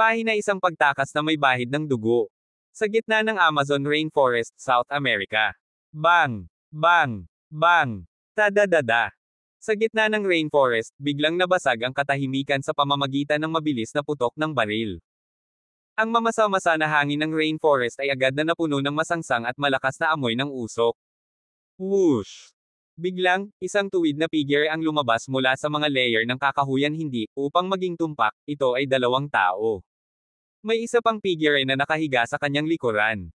Pahina isang pagtakas na may bahid ng dugo. Sa gitna ng Amazon Rainforest, South America. Bang! Bang! Bang! Tadadada! Sa gitna ng rainforest, biglang nabasag ang katahimikan sa pamamagitan ng mabilis na putok ng baril. Ang mamasa-masa na hangin ng rainforest ay agad na napuno ng masangsang at malakas na amoy ng usok. Whoosh! Biglang, isang tuwid na figure ang lumabas mula sa mga layer ng kakahuyan hindi, upang maging tumpak, ito ay dalawang tao. May isa pang figure na nakahiga sa kanyang likuran.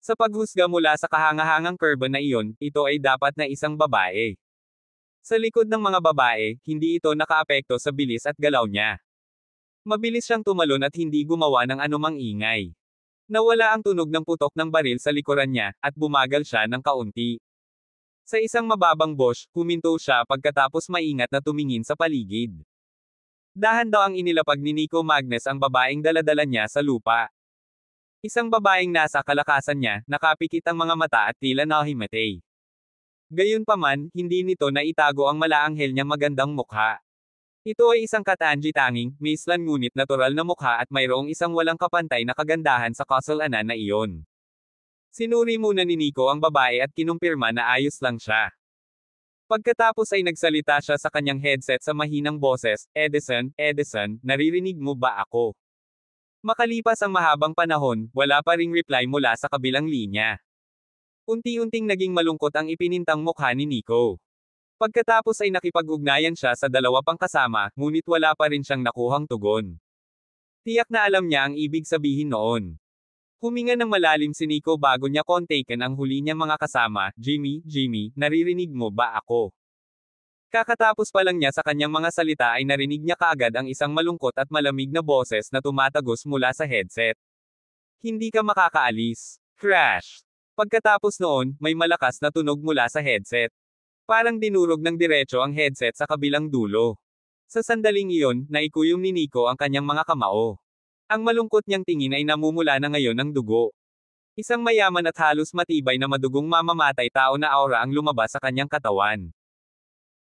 Sa paghusga mula sa kahangahangang kurba na iyon, ito ay dapat na isang babae. Sa likod ng mga babae, hindi ito nakaapekto sa bilis at galaw niya. Mabilis siyang tumalon at hindi gumawa ng anumang ingay. Nawala ang tunog ng putok ng baril sa likuran niya, at bumagal siya ng kaunti. Sa isang mababang bosh, huminto siya pagkatapos maingat na tumingin sa paligid. Dahan daw ang inilapag ni Nico Magnes ang babaeng daladala niya sa lupa. Isang babaeng nasa kalakasan niya, nakapikit ang mga mata at tila nahimatay. Gayunpaman, hindi nito na itago ang malaanghel niyang magandang mukha. Ito ay isang katangi-tanging, mislan ngunit natural na mukha at mayroong isang walang kapantay na kagandahan sa kasalanan na iyon. Sinuri muna ni Nico ang babae at kinumpirma na ayos lang siya. Pagkatapos ay nagsalita siya sa kanyang headset sa mahinang boses, Edison, Edison, naririnig mo ba ako? Makalipas ang mahabang panahon, wala pa ring reply mula sa kabilang linya. Unti-unting naging malungkot ang ipinintang mukha ni Nico. Pagkatapos ay nakipag-ugnayan siya sa dalawa pang kasama, ngunit wala pa rin siyang nakuhang tugon. Tiyak na alam niya ang ibig sabihin noon. Huminga ng malalim si Nico bago niya kontaken ang huli niya mga kasama, Jimmy, Jimmy, naririnig mo ba ako? Kakatapos pa lang niya sa kanyang mga salita ay narinig niya kaagad ang isang malungkot at malamig na boses na tumatagos mula sa headset. Hindi ka makakaalis. Crash! Pagkatapos noon, may malakas na tunog mula sa headset. Parang dinurog ng diretso ang headset sa kabilang dulo. Sa sandaling iyon, naikuyom ni Nico ang kanyang mga kamao. Ang malungkot niyang tingin ay namumula na ngayon ng dugo. Isang mayaman at halos matibay na madugong mamamatay tao na aura ang lumabas sa kanyang katawan.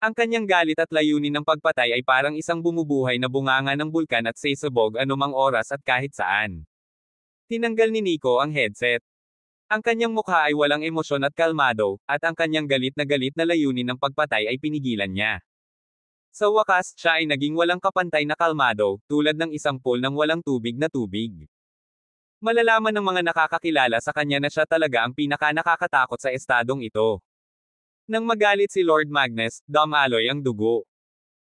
Ang kanyang galit at layunin ng pagpatay ay parang isang bumubuhay na bunganga ng bulkan at sesabog anumang oras at kahit saan. Tinanggal ni Nico ang headset. Ang kanyang mukha ay walang emosyon at kalmado, at ang kanyang galit na galit na layunin ng pagpatay ay pinigilan niya. Sa wakas, siya ay naging walang kapantay na kalmado, tulad ng isang pool ng walang tubig na tubig. Malalaman ng mga nakakakilala sa kanya na siya talaga ang pinaka nakakatakot sa estadong ito. Nang magalit si Lord Magnus, Dom Aloy ang dugo.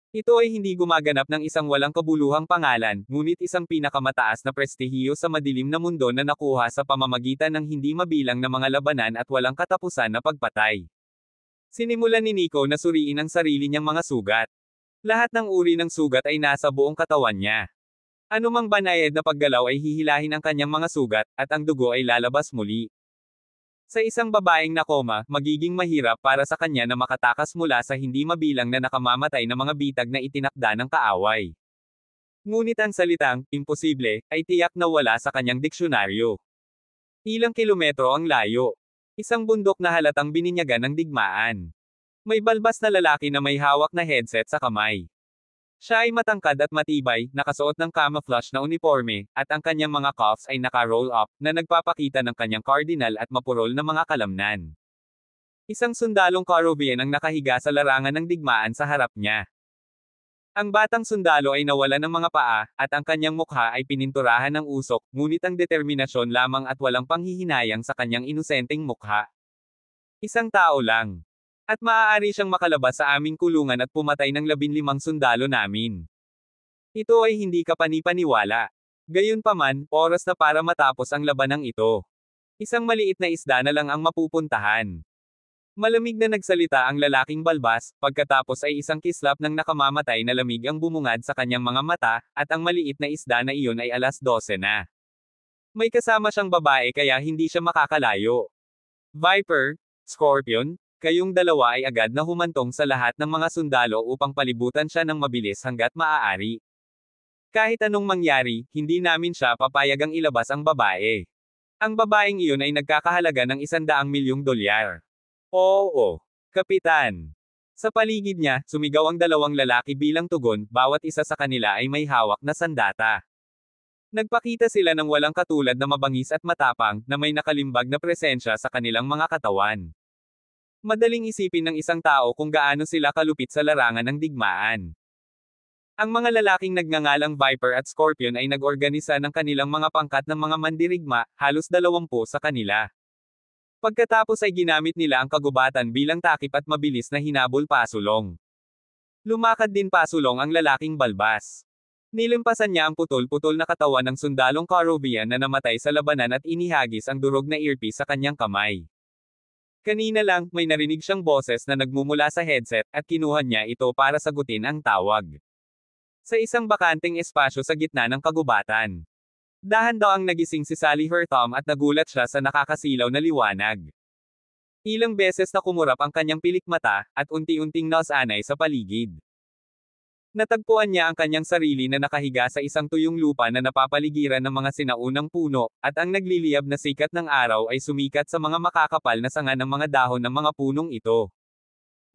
Ito ay hindi gumaganap ng isang walang kabuluhang pangalan, ngunit isang pinakamataas na prestihiyo sa madilim na mundo na nakuha sa pamamagitan ng hindi mabilang na mga labanan at walang katapusan na pagpatay. Sinimulan ni Nico na suriin ang sarili niyang mga sugat. Lahat ng uri ng sugat ay nasa buong katawan niya. Anumang banayad na paggalaw ay hihilahin ang kanyang mga sugat, at ang dugo ay lalabas muli. Sa isang babaeng nakoma, magiging mahirap para sa kanya na makatakas mula sa hindi mabilang na nakamamatay na mga bitag na itinakda ng kaaway. Ngunit ang salitang, imposible, ay tiyak na wala sa kanyang diksyonaryo. Ilang kilometro ang layo. Isang bundok na halatang bininyagan ng digmaan. May balbas na lalaki na may hawak na headset sa kamay. Siya ay matangkad at matibay, nakasuot ng camouflage na uniforme, at ang kanyang mga cuffs ay naka-roll up, na nagpapakita ng kanyang cardinal at mapurol na mga kalamnan. Isang sundalong Karubian ang nakahiga sa larangan ng digmaan sa harap niya. Ang batang sundalo ay nawala ng mga paa, at ang kanyang mukha ay pininturahan ng usok, ngunit ang determinasyon lamang at walang panghihinayang sa kanyang inusenteng mukha. Isang tao lang. At maaari siyang makalabas sa aming kulungan at pumatay ng labinlimang sundalo namin. Ito ay hindi kapanipaniwala. Gayunpaman, oras na para matapos ang labanang ito. Isang maliit na isda na lang ang mapupuntahan. Malamig na nagsalita ang lalaking balbas, pagkatapos ay isang kislap ng nakamamatay na lamig ang bumungad sa kanyang mga mata, at ang maliit na isda na iyon ay alas 12 na. May kasama siyang babae kaya hindi siya makakalayo. Viper, Scorpion, Kayong dalawa ay agad na humantong sa lahat ng mga sundalo upang palibutan siya ng mabilis hanggat maaari. Kahit anong mangyari, hindi namin siya papayagang ilabas ang babae. Ang babaeng iyon ay nagkakahalaga ng isandaang milyong dolyar. Oo, kapitan. Sa paligid niya, sumigaw ang dalawang lalaki bilang tugon, bawat isa sa kanila ay may hawak na sandata. Nagpakita sila ng walang katulad na mabangis at matapang, na may nakalimbag na presensya sa kanilang mga katawan. Madaling isipin ng isang tao kung gaano sila kalupit sa larangan ng digmaan. Ang mga lalaking nagngangalang Viper at Scorpion ay nagorganisa ng kanilang mga pangkat ng mga mandirigma, halos dalawampu sa kanila. Pagkatapos ay ginamit nila ang kagubatan bilang takip at mabilis na hinabol pasulong. Lumakad din pasulong ang lalaking balbas. Nilimpasan niya ang putol-putol na katawan ng sundalong Karovian na namatay sa labanan at inihagis ang durog na earpiece sa kanyang kamay. Kanina lang, may narinig siyang boses na nagmumula sa headset, at kinuha niya ito para sagutin ang tawag. Sa isang bakanteng espasyo sa gitna ng kagubatan. Dahan daw ang nagising si Sally Hertom at nagulat siya sa nakakasilaw na liwanag. Ilang beses na kumurap ang kanyang pilikmata at unti-unting nasanay sa paligid. Natagpuan niya ang kanyang sarili na nakahiga sa isang tuyong lupa na napapaligiran ng mga sinaunang puno, at ang nagliliyab na sikat ng araw ay sumikat sa mga makakapal na sanga ng mga dahon ng mga punong ito.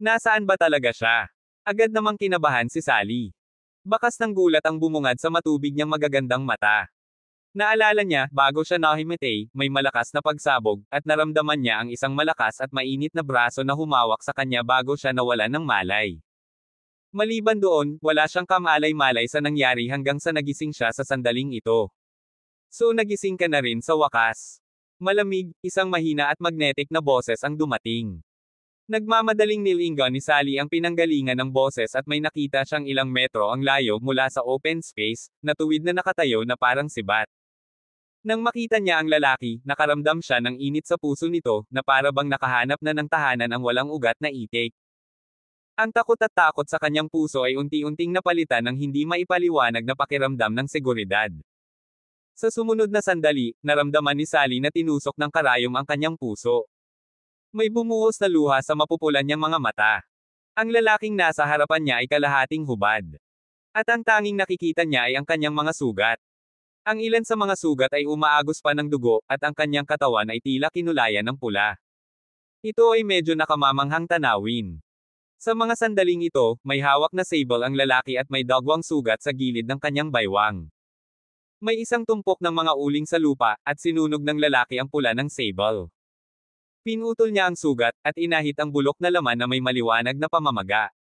Nasaan ba talaga siya? Agad namang kinabahan si Sally. Bakas ng gulat ang bumungad sa matubig niyang magagandang mata. Naalala niya, bago siya nahimitay, may malakas na pagsabog, at naramdaman niya ang isang malakas at mainit na braso na humawak sa kanya bago siya nawalan ng malay. Maliban doon, wala siyang kamalay-malay sa nangyari hanggang sa nagising siya sa sandaling ito. So nagising ka na rin sa wakas. Malamig, isang mahina at magnetic na boses ang dumating. Nagmamadaling nilingga ni Sally ang pinanggalingan ng boses at may nakita siyang ilang metro ang layo mula sa open space, na tuwid na nakatayo na parang sibat. Nang makita niya ang lalaki, nakaramdam siya ng init sa puso nito, na para bang nakahanap na ng tahanan ang walang ugat na itik. Ang takot at takot sa kanyang puso ay unti-unting napalitan ng hindi maipaliwanag na pakiramdam ng seguridad. Sa sumunod na sandali, naramdaman ni Sally na tinusok ng karayom ang kanyang puso. May bumuhos na luha sa mapupulan niyang mga mata. Ang lalaking nasa harapan niya ay kalahating hubad. At ang tanging nakikita niya ay ang kanyang mga sugat. Ang ilan sa mga sugat ay umaagos pa ng dugo, at ang kanyang katawan ay tila kinulayan ng pula. Ito ay medyo nakamamanghang tanawin. Sa mga sandaling ito, may hawak na sable ang lalaki at may dagwang sugat sa gilid ng kanyang baywang. May isang tumpok ng mga uling sa lupa, at sinunog ng lalaki ang pula ng sable. Pinutol niya ang sugat, at inahit ang bulok na laman na may maliwanag na pamamaga.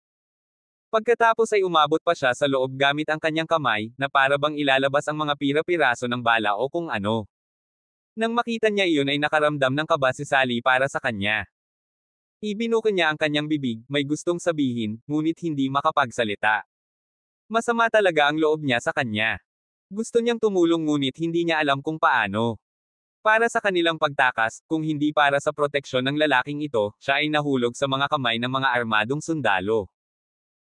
Pagkatapos ay umabot pa siya sa loob gamit ang kanyang kamay, na para bang ilalabas ang mga pira-piraso ng bala o kung ano. Nang makita niya iyon ay nakaramdam ng kabasisali para sa kanya. Ibinuka niya ang kanyang bibig, may gustong sabihin, ngunit hindi makapagsalita. Masama talaga ang loob niya sa kanya. Gusto niyang tumulong ngunit hindi niya alam kung paano. Para sa kanilang pagtakas, kung hindi para sa proteksyon ng lalaking ito, siya ay nahulog sa mga kamay ng mga armadong sundalo.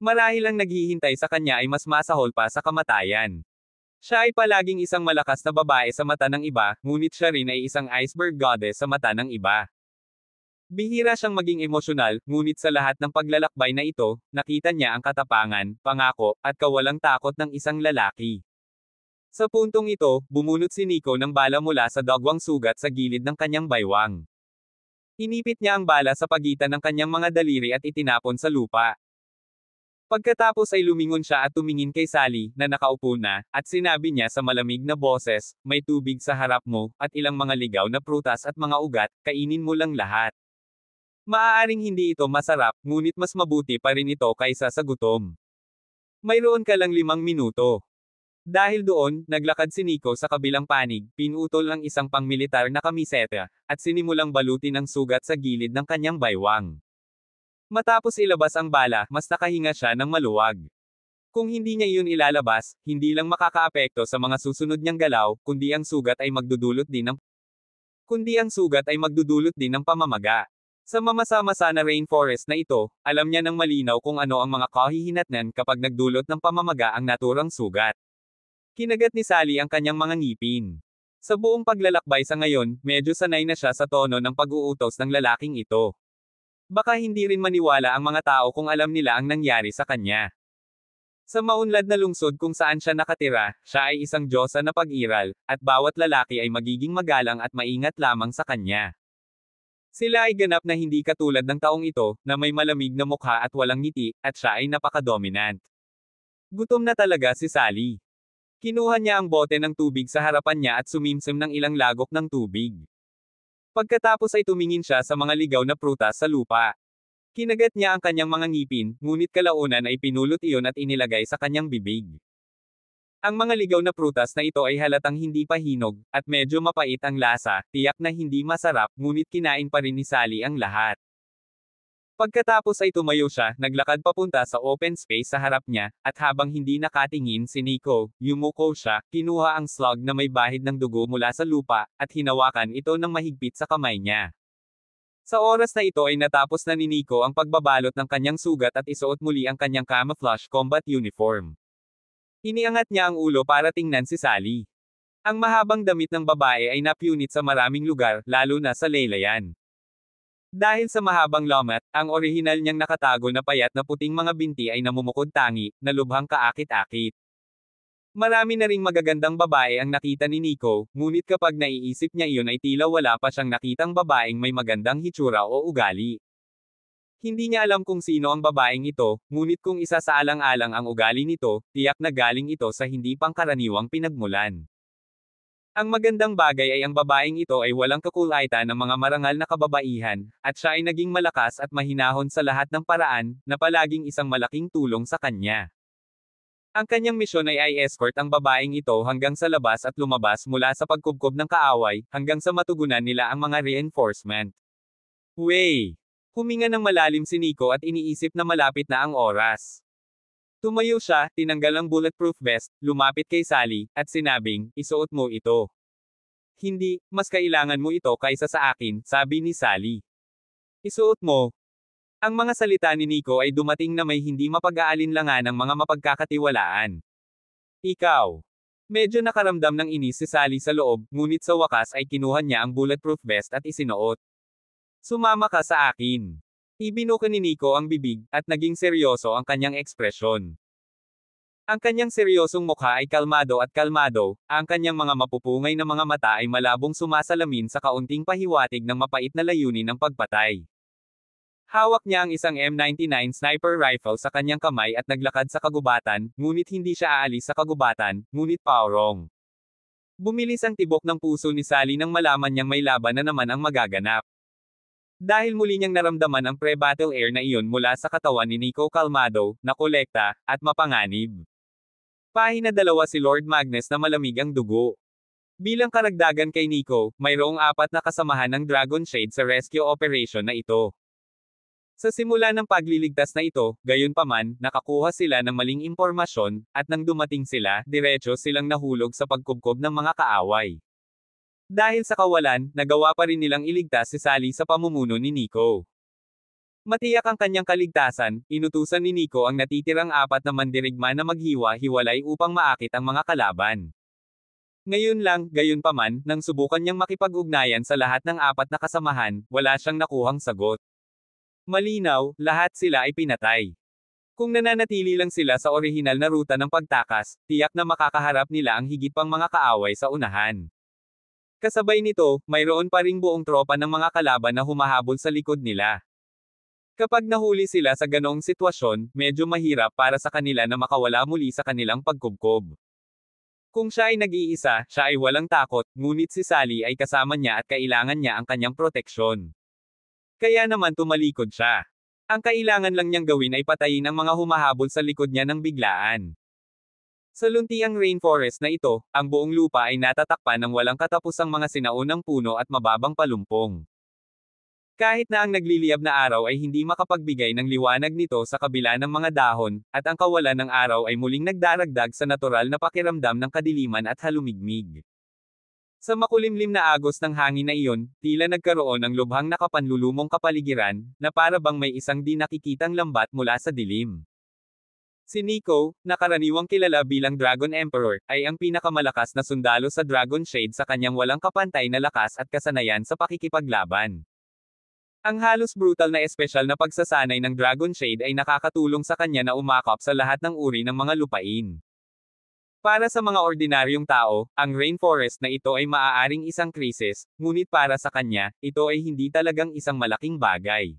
Marahil ang naghihintay sa kanya ay mas masahol pa sa kamatayan. Siya ay palaging isang malakas na babae sa mata ng iba, ngunit siya rin ay isang iceberg goddess sa mata ng iba. Bihira siyang maging emosyonal, ngunit sa lahat ng paglalakbay na ito, nakita niya ang katapangan, pangako, at kawalang takot ng isang lalaki. Sa puntong ito, bumunot si Nico ng bala mula sa dagwang sugat sa gilid ng kanyang baywang. Inipit niya ang bala sa pagitan ng kanyang mga daliri at itinapon sa lupa. Pagkatapos ay lumingon siya at tumingin kay Sally, na nakaupo na, at sinabi niya sa malamig na boses, may tubig sa harap mo, at ilang mga ligaw na prutas at mga ugat, kainin mo lang lahat. Maaaring hindi ito masarap, ngunit mas mabuti pa rin ito kaysa sa gutom. Mayroon ka lang limang minuto. Dahil doon, naglakad si Nico sa kabilang panig, pinutol ang isang pangmilitar na kamiseta, at sinimulang balutin ang sugat sa gilid ng kanyang baywang. Matapos ilabas ang bala, mas nakahinga siya ng maluwag. Kung hindi niya iyon ilalabas, hindi lang makakaapekto sa mga susunod niyang galaw, kundi ang sugat ay magdudulot din ng kundi ang sugat ay magdudulot din ng pamamaga. Sa mamasa-masa na rainforest na ito, alam niya ng malinaw kung ano ang mga kahihinatnan kapag nagdulot ng pamamaga ang naturang sugat. Kinagat ni Sally ang kanyang mga ngipin. Sa buong paglalakbay sa ngayon, medyo sanay na siya sa tono ng pag-uutos ng lalaking ito. Baka hindi rin maniwala ang mga tao kung alam nila ang nangyari sa kanya. Sa maunlad na lungsod kung saan siya nakatira, siya ay isang diyosa na pag-iral, at bawat lalaki ay magiging magalang at maingat lamang sa kanya. Sila ay ganap na hindi katulad ng taong ito, na may malamig na mukha at walang ngiti, at siya ay napakadominant. Gutom na talaga si Sally. Kinuha niya ang bote ng tubig sa harapan niya at sumimsim ng ilang lagok ng tubig. Pagkatapos ay tumingin siya sa mga ligaw na prutas sa lupa. Kinagat niya ang kanyang mga ngipin, ngunit kalaunan ay pinulot iyon at inilagay sa kanyang bibig. Ang mga ligaw na prutas na ito ay halatang hindi pa hinog, at medyo mapait ang lasa, tiyak na hindi masarap, ngunit kinain pa rin ni Sally ang lahat. Pagkatapos ay tumayo siya, naglakad papunta sa open space sa harap niya, at habang hindi nakatingin si Nico, yumuko siya, kinuha ang slug na may bahid ng dugo mula sa lupa, at hinawakan ito ng mahigpit sa kamay niya. Sa oras na ito ay natapos na ni Nico ang pagbabalot ng kanyang sugat at isuot muli ang kanyang camouflage combat uniform. Iniangat niya ang ulo para tingnan si Sally. Ang mahabang damit ng babae ay napunit sa maraming lugar, lalo na sa laylayan. Dahil sa mahabang lomat, ang orihinal niyang nakatago na payat na puting mga binti ay namumukod tangi, na lubhang kaakit-akit. Marami na ring magagandang babae ang nakita ni Nico, ngunit kapag naiisip niya iyon ay tila wala pa siyang nakitang babaeng may magandang hitsura o ugali. Hindi niya alam kung sino ang babaeng ito, ngunit kung isa sa alang-alang ang ugali nito, tiyak na galing ito sa hindi pangkaraniwang pinagmulan. Ang magandang bagay ay ang babaeng ito ay walang kakulaitan ng mga marangal na kababaihan, at siya ay naging malakas at mahinahon sa lahat ng paraan, na palaging isang malaking tulong sa kanya. Ang kanyang misyon ay i-escort ang babaeng ito hanggang sa labas at lumabas mula sa pagkubkob ng kaaway, hanggang sa matugunan nila ang mga reinforcement. Way! Huminga ng malalim si Nico at iniisip na malapit na ang oras. Tumayo siya, tinanggal ang bulletproof vest, lumapit kay Sally, at sinabing, isuot mo ito. Hindi, mas kailangan mo ito kaysa sa akin, sabi ni Sally. Isuot mo. Ang mga salita ni Nico ay dumating na may hindi mapag-aalinlangan ng mga mapagkakatiwalaan. Ikaw. Medyo nakaramdam ng inis si Sally sa loob, ngunit sa wakas ay kinuha niya ang bulletproof vest at isinuot. Sumama ka sa akin. Ibinuka ni Nico ang bibig, at naging seryoso ang kanyang ekspresyon. Ang kanyang seryosong mukha ay kalmado at kalmado, ang kanyang mga mapupungay na mga mata ay malabong sumasalamin sa kaunting pahiwatig ng mapait na layunin ng pagpatay. Hawak niya ang isang M99 sniper rifle sa kanyang kamay at naglakad sa kagubatan, ngunit hindi siya aalis sa kagubatan, ngunit paorong. Bumilis ang tibok ng puso ni Sally nang malaman niyang may laban na naman ang magaganap. Dahil muli niyang naramdaman ang pre-battle air na iyon mula sa katawan ni Nico Calmado, na kolekta, at mapanganib. Pahina dalawa si Lord Magnus na malamig ang dugo. Bilang karagdagan kay Nico, mayroong apat na kasamahan ng Dragon Shade sa rescue operation na ito. Sa simula ng pagliligtas na ito, gayunpaman, nakakuha sila ng maling impormasyon, at nang dumating sila, diretso silang nahulog sa pagkubkob ng mga kaaway. Dahil sa kawalan, nagawa pa rin nilang iligtas si Sally sa pamumuno ni Nico. Matiyak ang kanyang kaligtasan, inutusan ni Nico ang natitirang apat na mandirigma na maghiwa-hiwalay upang maakit ang mga kalaban. Ngayon lang, gayon paman, nang subukan niyang makipag-ugnayan sa lahat ng apat na kasamahan, wala siyang nakuhang sagot. Malinaw, lahat sila ay pinatay. Kung nananatili lang sila sa orihinal na ruta ng pagtakas, tiyak na makakaharap nila ang higit pang mga kaaway sa unahan. Kasabay nito, mayroon pa ring buong tropa ng mga kalaban na humahabol sa likod nila. Kapag nahuli sila sa ganong sitwasyon, medyo mahirap para sa kanila na makawala muli sa kanilang pagkubkob. Kung siya ay nag-iisa, siya ay walang takot, ngunit si Sally ay kasama niya at kailangan niya ang kanyang proteksyon. Kaya naman tumalikod siya. Ang kailangan lang niyang gawin ay patayin ang mga humahabol sa likod niya ng biglaan. Sa luntiang rainforest na ito, ang buong lupa ay natatakpan ng walang katapusang mga sinaunang puno at mababang palumpong. Kahit na ang nagliliyab na araw ay hindi makapagbigay ng liwanag nito sa kabila ng mga dahon, at ang kawalan ng araw ay muling nagdaragdag sa natural na pakiramdam ng kadiliman at halumigmig. Sa makulimlim na agos ng hangin na iyon, tila nagkaroon ng lubhang nakapanlulumong kapaligiran, na para bang may isang di nakikitang lambat mula sa dilim. Si Nico, nakaraniwang kilala bilang Dragon Emperor, ay ang pinakamalakas na sundalo sa Dragon Shade sa kanyang walang kapantay na lakas at kasanayan sa pakikipaglaban. Ang halos brutal na espesyal na pagsasanay ng Dragon Shade ay nakakatulong sa kanya na umakop sa lahat ng uri ng mga lupain. Para sa mga ordinaryong tao, ang rainforest na ito ay maaaring isang krisis, ngunit para sa kanya, ito ay hindi talagang isang malaking bagay.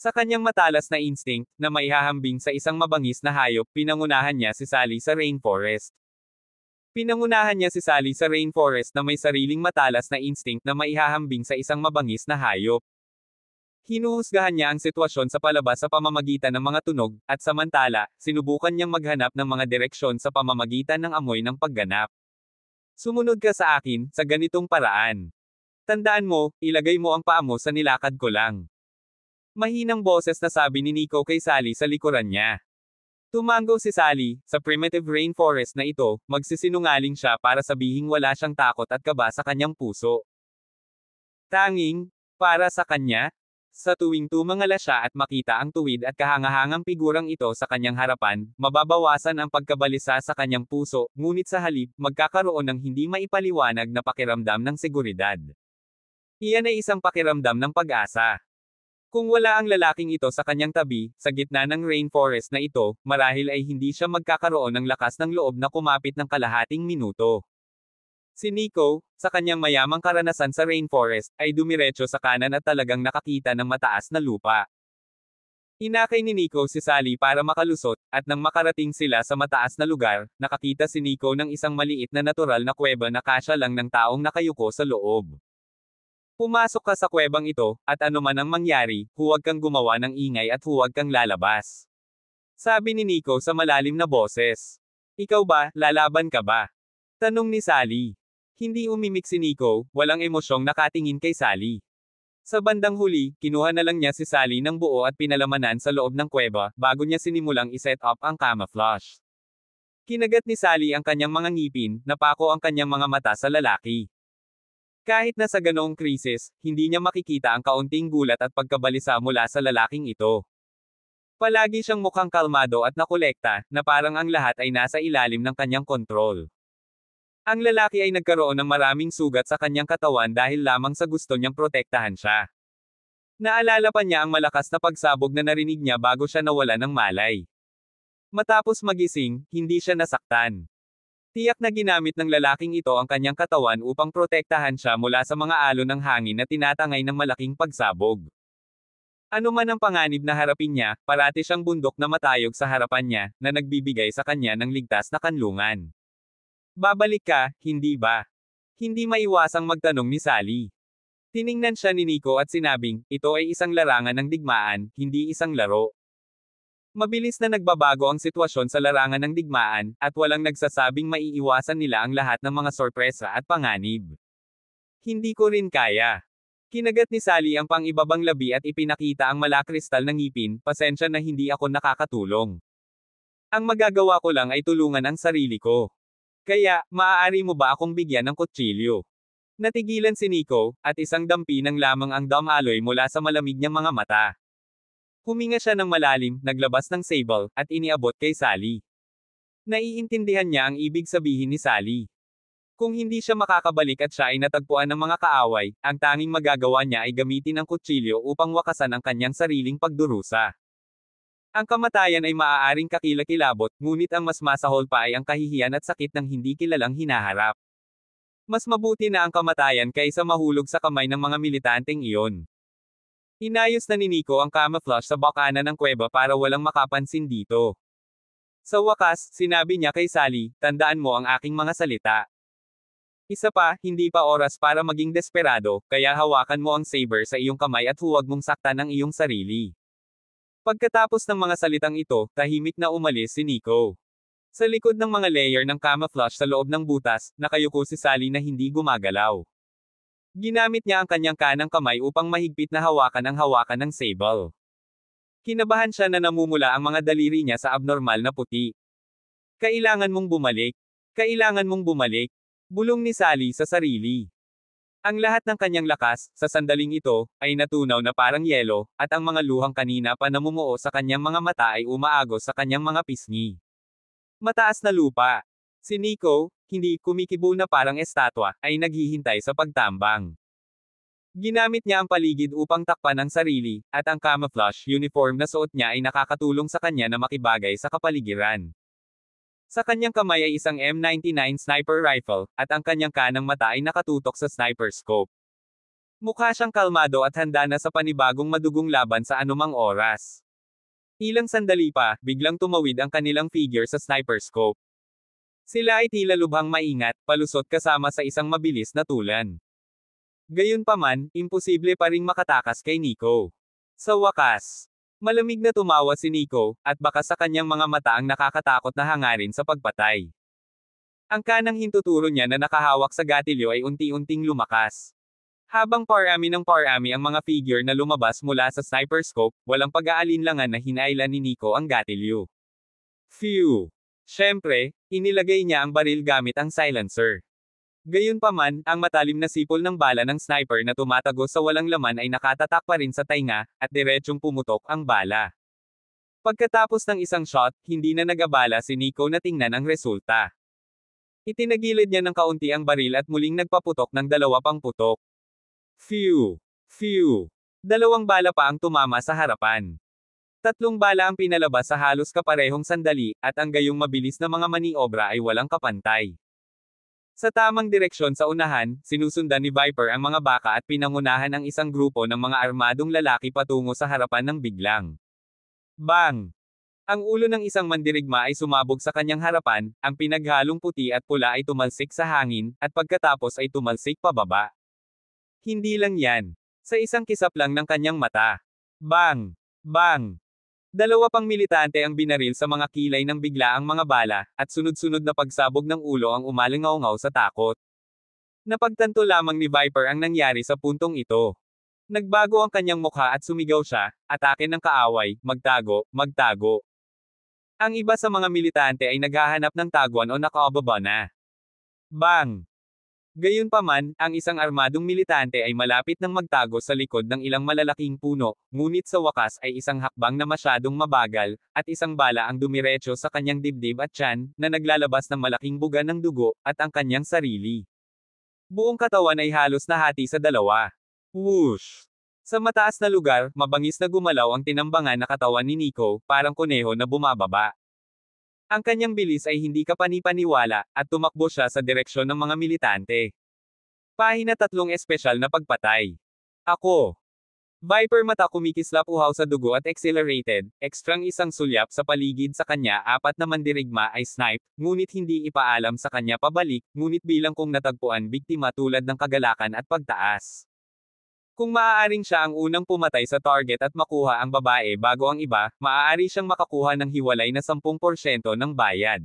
Sa kanyang matalas na instinct, na maihahambing sa isang mabangis na hayop, pinangunahan niya si Sally sa rainforest. Pinangunahan niya si Sally sa rainforest na may sariling matalas na instinct na maihahambing sa isang mabangis na hayop. Hinuhusgahan niya ang sitwasyon sa palabas sa pamamagitan ng mga tunog, at samantala, sinubukan niyang maghanap ng mga direksyon sa pamamagitan ng amoy ng pagganap. Sumunod ka sa akin, sa ganitong paraan. Tandaan mo, ilagay mo ang paa mo sa nilakad ko lang. Mahinang boses na sabi ni Nico kay Sally sa likuran niya. Tumango si Sally, sa primitive rainforest na ito, magsisinungaling siya para sabihing wala siyang takot at kaba sa kanyang puso. Tanging, para sa kanya, sa tuwing tumangala siya at makita ang tuwid at kahangahangang figurang ito sa kanyang harapan, mababawasan ang pagkabalisa sa kanyang puso, ngunit sa halip, magkakaroon ng hindi maipaliwanag na pakiramdam ng seguridad. Iyan ay isang pakiramdam ng pag-asa. Kung wala ang lalaking ito sa kanyang tabi, sa gitna ng rainforest na ito, marahil ay hindi siya magkakaroon ng lakas ng loob na kumapit ng kalahating minuto. Si Nico, sa kanyang mayamang karanasan sa rainforest, ay dumiretso sa kanan at talagang nakakita ng mataas na lupa. Inakay ni Nico si Sally para makalusot, at nang makarating sila sa mataas na lugar, nakakita si Nico ng isang maliit na natural na kuweba na kasya lang ng taong nakayuko sa loob. Pumasok ka sa kuwebang ito, at anuman ang mangyari, huwag kang gumawa ng ingay at huwag kang lalabas. Sabi ni Nico sa malalim na boses. Ikaw ba, lalaban ka ba? Tanong ni Sally. Hindi umimik si Nico, walang emosyong nakatingin kay Sally. Sa bandang huli, kinuha na lang niya si Sally ng buo at pinalamanan sa loob ng kuweba, bago niya sinimulang iset up ang camouflage. Kinagat ni Sally ang kanyang mga ngipin, napako ang kanyang mga mata sa lalaki. Kahit na sa ganoong krisis, hindi niya makikita ang kaunting gulat at pagkabalisa mula sa lalaking ito. Palagi siyang mukhang kalmado at nakolekta, na parang ang lahat ay nasa ilalim ng kanyang kontrol. Ang lalaki ay nagkaroon ng maraming sugat sa kanyang katawan dahil lamang sa gusto niyang protektahan siya. Naalala pa niya ang malakas na pagsabog na narinig niya bago siya nawala ng malay. Matapos magising, hindi siya nasaktan. Tiyak na ginamit ng lalaking ito ang kanyang katawan upang protektahan siya mula sa mga alon ng hangin na tinatangay ng malaking pagsabog. Ano man ang panganib na harapin niya, parati siyang bundok na matayog sa harapan niya, na nagbibigay sa kanya ng ligtas na kanlungan. Babalik ka, hindi ba? Hindi maiwasang magtanong ni Sally. Tiningnan siya ni Nico at sinabing, ito ay isang larangan ng digmaan, hindi isang laro. Mabilis na nagbabago ang sitwasyon sa larangan ng digmaan, at walang nagsasabing maiiwasan nila ang lahat ng mga sorpresa at panganib. Hindi ko rin kaya. Kinagat ni Sally ang pangibabang labi at ipinakita ang malakristal ng ngipin, pasensya na hindi ako nakakatulong. Ang magagawa ko lang ay tulungan ang sarili ko. Kaya, maaari mo ba akong bigyan ng kutsilyo? Natigilan si Nico, at isang dampi ng lamang ang dumaloy mula sa malamig niyang mga mata. Kuminga siya ng malalim, naglabas ng sable, at iniabot kay Sally. Naiintindihan niya ang ibig sabihin ni Sally. Kung hindi siya makakabalik at siya ay natagpuan ng mga kaaway, ang tanging magagawa niya ay gamitin ang kutsilyo upang wakasan ang kanyang sariling pagdurusa. Ang kamatayan ay maaaring kakilakilabot, ngunit ang mas masahol pa ay ang kahihiyan at sakit ng hindi kilalang hinaharap. Mas mabuti na ang kamatayan kaysa mahulog sa kamay ng mga militanteng iyon. Inayos na ni Nico ang camouflage sa bakana ng kuweba para walang makapansin dito. Sa wakas, sinabi niya kay Sally, tandaan mo ang aking mga salita. Isa pa, hindi pa oras para maging desperado, kaya hawakan mo ang saber sa iyong kamay at huwag mong saktan ang iyong sarili. Pagkatapos ng mga salitang ito, tahimik na umalis si Nico. Sa likod ng mga layer ng camouflage sa loob ng butas, nakayuko si Sally na hindi gumagalaw. Ginamit niya ang kanyang kanang kamay upang mahigpit na hawakan ang hawakan ng Sable. Kinabahan siya na namumula ang mga daliri niya sa abnormal na puti. Kailangan mong bumalik. Kailangan mong bumalik. Bulong ni Sally sa sarili. Ang lahat ng kanyang lakas, sa sandaling ito, ay natunaw na parang yelo, at ang mga luhang kanina pa namumuo sa kanyang mga mata ay umaago sa kanyang mga pisngi. Mataas na lupa. Si Nico, hindi kumikibo na parang estatwa, ay naghihintay sa pagtambang. Ginamit niya ang paligid upang takpan ang sarili, at ang camouflage uniform na suot niya ay nakakatulong sa kanya na makibagay sa kapaligiran. Sa kanyang kamay ay isang M99 sniper rifle, at ang kanyang kanang mata ay nakatutok sa sniper scope. Mukha siyang kalmado at handa na sa panibagong madugong laban sa anumang oras. Ilang sandali pa, biglang tumawid ang kanilang figure sa sniper scope. Sila ay tila lubhang maingat, palusot kasama sa isang mabilis na tulan. Gayunpaman, imposible pa ring makatakas kay Nico. Sa wakas, malamig na tumawa si Nico, at baka sa kanyang mga mata ang nakakatakot na hangarin sa pagpatay. Ang kanang hintuturo niya na nakahawak sa gatilyo ay unti-unting lumakas. Habang parami ng parami ang mga figure na lumabas mula sa sniper scope, walang pag-aalinlangan na hinailan ni Nico ang gatilyo. Phew! Siyempre, inilagay niya ang baril gamit ang silencer. Gayunpaman, ang matalim na sipol ng bala ng sniper na tumatago sa walang laman ay nakatatak pa rin sa tainga, at diretsyong pumutok ang bala. Pagkatapos ng isang shot, hindi na nagabala si Nico na tingnan ang resulta. Itinagilid niya ng kaunti ang baril at muling nagpaputok ng dalawa pang putok. Phew! Phew! Dalawang bala pa ang tumama sa harapan. Tatlong bala ang pinalabas sa halos kaparehong sandali, at ang gayong mabilis na mga maniobra ay walang kapantay. Sa tamang direksyon sa unahan, sinusundan ni Viper ang mga baka at pinangunahan ang isang grupo ng mga armadong lalaki patungo sa harapan ng biglang. Bang! Ang ulo ng isang mandirigma ay sumabog sa kanyang harapan, ang pinaghalong puti at pula ay tumalsik sa hangin, at pagkatapos ay tumalsik pababa. Hindi lang yan. Sa isang kisap lang ng kanyang mata. Bang! Bang! Dalawa pang militante ang binaril sa mga kilay ng biglaang mga bala, at sunod-sunod na pagsabog ng ulo ang umalingaw sa takot. Napagtanto lamang ni Viper ang nangyari sa puntong ito. Nagbago ang kanyang mukha at sumigaw siya, atake ng kaaway, magtago, magtago. Ang iba sa mga militante ay naghahanap ng taguan o nakaababa na. Bang! Gayunpaman, ang isang armadong militante ay malapit ng magtago sa likod ng ilang malalaking puno, ngunit sa wakas ay isang hakbang na masyadong mabagal, at isang bala ang dumiretso sa kanyang dibdib at tiyan, na naglalabas ng malaking buga ng dugo, at ang kanyang sarili. Buong katawan ay halos nahati sa dalawa. Whoosh! Sa mataas na lugar, mabangis na gumalaw ang tinambangan na katawan ni Nico, parang kuneho na bumababa. Ang kanyang bilis ay hindi kapanipaniwala, at tumakbo siya sa direksyon ng mga militante. Pahina tatlong espesyal na pagpatay. Ako. Viper mata kumikislap uhaw sa dugo at accelerated, ekstrang isang sulyap sa paligid sa kanya apat na mandirigma ay snipe, ngunit hindi ipaalam sa kanya pabalik, ngunit bilang kong natagpuan biktima tulad ng kagalakan at pagtaas. Kung maaaring siya ang unang pumatay sa target at makuha ang babae bago ang iba, maaari siyang makakuha ng hiwalay na 10% ng bayad.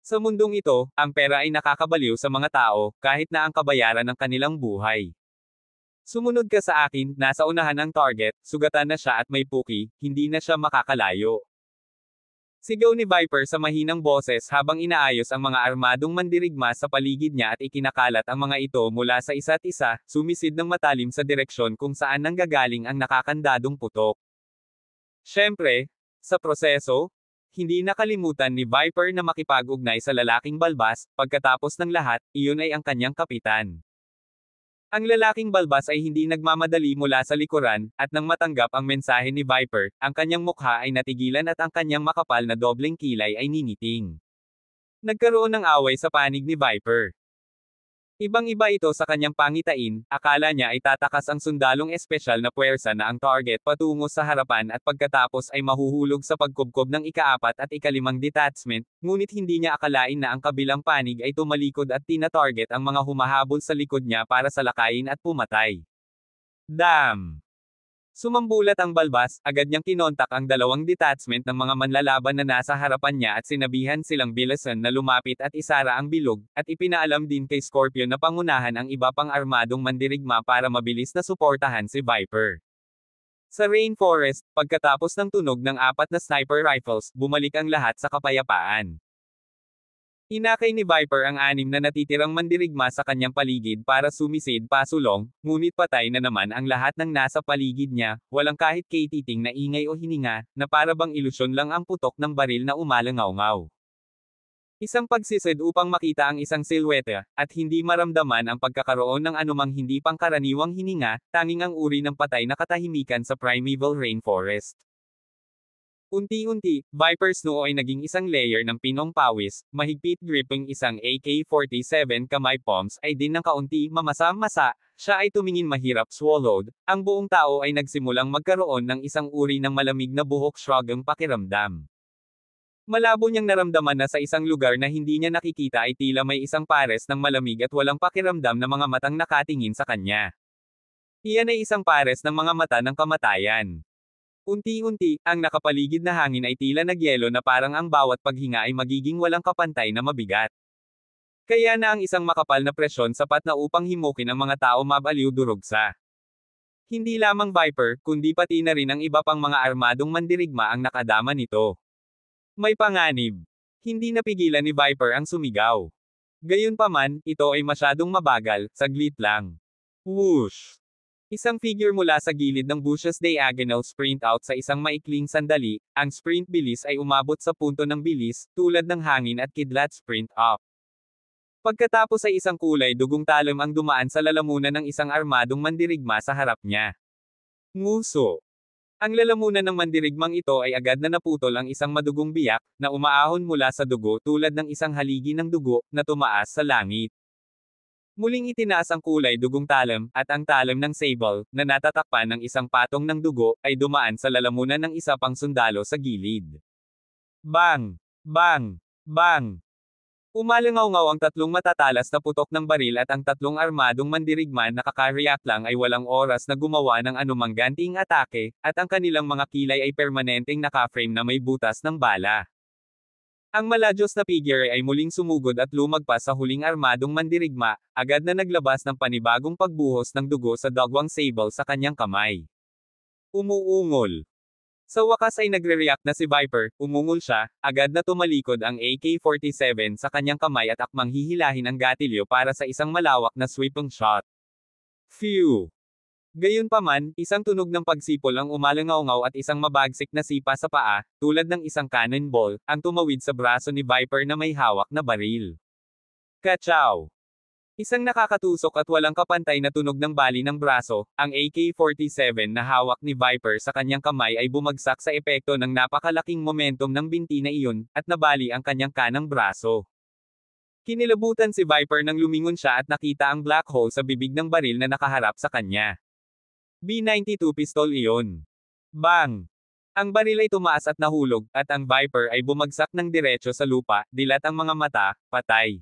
Sa mundong ito, ang pera ay nakakabaliw sa mga tao, kahit na ang kabayaran ng kanilang buhay. Sumunod ka sa akin, nasa unahan ang target, sugatan na siya at may puki, hindi na siya makakalayo. Sigaw ni Viper sa mahinang boses habang inaayos ang mga armadong mandirigma sa paligid niya at ikinakalat ang mga ito mula sa isa't isa, sumisid ng matalim sa direksyon kung saan nanggagaling ang nakakandadong putok. Siyempre, sa proseso, hindi nakalimutan ni Viper na makipag-ugnay sa lalaking balbas, pagkatapos ng lahat, iyon ay ang kanyang kapitan. Ang lalaking balbas ay hindi nagmamadali mula sa likuran, at nang matanggap ang mensahe ni Viper, ang kanyang mukha ay natigilan at ang kanyang makapal na dobleng kilay ay niniting. Nagkaroon ng away sa panig ni Viper. Ibang-iba ito sa kanyang pangitain, akala niya ay tatakas ang sundalong espesyal na puwersa na ang target patungo sa harapan at pagkatapos ay mahuhulog sa pagkubkob ng ikaapat at ikalimang detachment, ngunit hindi niya akalain na ang kabilang panig ay tumalikod at tina-target ang mga humahabol sa likod niya para salakayin at pumatay. Damn! Sumambulat ang balbas, agad niyang kinontak ang dalawang detachment ng mga manlalaban na nasa harapan niya at sinabihan silang bilasan na lumapit at isara ang bilog, at ipinaalam din kay Scorpio na pangunahan ang iba pang armadong mandirigma para mabilis na suportahan si Viper. Sa rainforest, pagkatapos ng tunog ng apat na sniper rifles, bumalik ang lahat sa kapayapaan. Inakay ni Viper ang anim na natitirang mandirigma sa kanyang paligid para sumisid pasulong, ngunit patay na naman ang lahat ng nasa paligid niya, walang kahit kaititing na ingay o hininga, na parabang ilusyon lang ang putok ng baril na umalangaw-ngaw. Isang pagsisid upang makita ang isang silweta, at hindi maramdaman ang pagkakaroon ng anumang hindi pangkaraniwang hininga, tanging ang uri ng patay na katahimikan sa primeval rainforest. Unti-unti, Vipers noo ay naging isang layer ng pinong pawis, mahigpit gripping isang AK-47 kamay palms ay din ng kaunti mamasa-masa, siya ay tumingin mahirap swallowed, ang buong tao ay nagsimulang magkaroon ng isang uri ng malamig na buhok shrugang pakiramdam. Malabo niyang naramdaman na sa isang lugar na hindi niya nakikita ay tila may isang pares ng malamig at walang pakiramdam na mga matang nakatingin sa kanya. Iyan ay isang pares ng mga mata ng kamatayan. Unti-unti, ang nakapaligid na hangin ay tila nagyelo na parang ang bawat paghinga ay magiging walang kapantay na mabigat. Kaya na ang isang makapal na presyon sapat na upang himukin ang mga tao mabaliw durog sa. Hindi lamang Viper, kundi pati na rin ang iba pang mga armadong mandirigma ang nakadama nito. May panganib. Hindi napigilan ni Viper ang sumigaw. Gayunpaman, ito ay masyadong mabagal, saglit lang. Whoosh! Isang figure mula sa gilid ng bushes diagonal sprint out sa isang maikling sandali, ang sprint bilis ay umabot sa punto ng bilis, tulad ng hangin at kidlat sprint up. Pagkatapos ay isang kulay dugong talim ang dumaan sa lalamunan ng isang armadong mandirigma sa harap niya. Nguso. Ang lalamunan ng mandirigmang ito ay agad na naputol ang isang madugong biyak, na umaahon mula sa dugo tulad ng isang haligi ng dugo, na tumaas sa langit. Muling itinaas ang kulay dugong talam, at ang talam ng sable, na natatakpan ng isang patong ng dugo, ay dumaan sa lalamunan ng isa pang sundalo sa gilid. Bang! Bang! Bang! Umalangaw-ngaw ang tatlong matatalas na putok ng baril at ang tatlong armadong mandirigman na kakariyak lang ay walang oras na gumawa ng anumang ganting atake, at ang kanilang mga kilay ay permanenteng nakaframe na may butas ng bala. Ang maladyos na figure ay muling sumugod at lumagpas sa huling armadong mandirigma, agad na naglabas ng panibagong pagbuhos ng dugo sa dogwang sable sa kanyang kamay. Umuungol. Sa wakas ay nagre-react na si Viper, umungol siya, agad na tumalikod ang AK-47 sa kanyang kamay at akmang hihilahin ang gatilyo para sa isang malawak na sweeping shot. Phew! Gayunpaman, isang tunog ng pagsipol ang umalangaungaw at isang mabagsik na sipa sa paa, tulad ng isang cannonball, ang tumawid sa braso ni Viper na may hawak na baril. Kachaw! Isang nakakatusok at walang kapantay na tunog ng bali ng braso, ang AK-47 na hawak ni Viper sa kanyang kamay ay bumagsak sa epekto ng napakalaking momentum ng binti na iyon, at nabali ang kanyang kanang braso. Kinilabutan si Viper nang lumingon siya at nakita ang black hole sa bibig ng baril na nakaharap sa kanya. B-92 pistol iyon. Bang! Ang baril ay tumaas at nahulog, at ang Viper ay bumagsak ng diretso sa lupa, dilat ang mga mata, patay.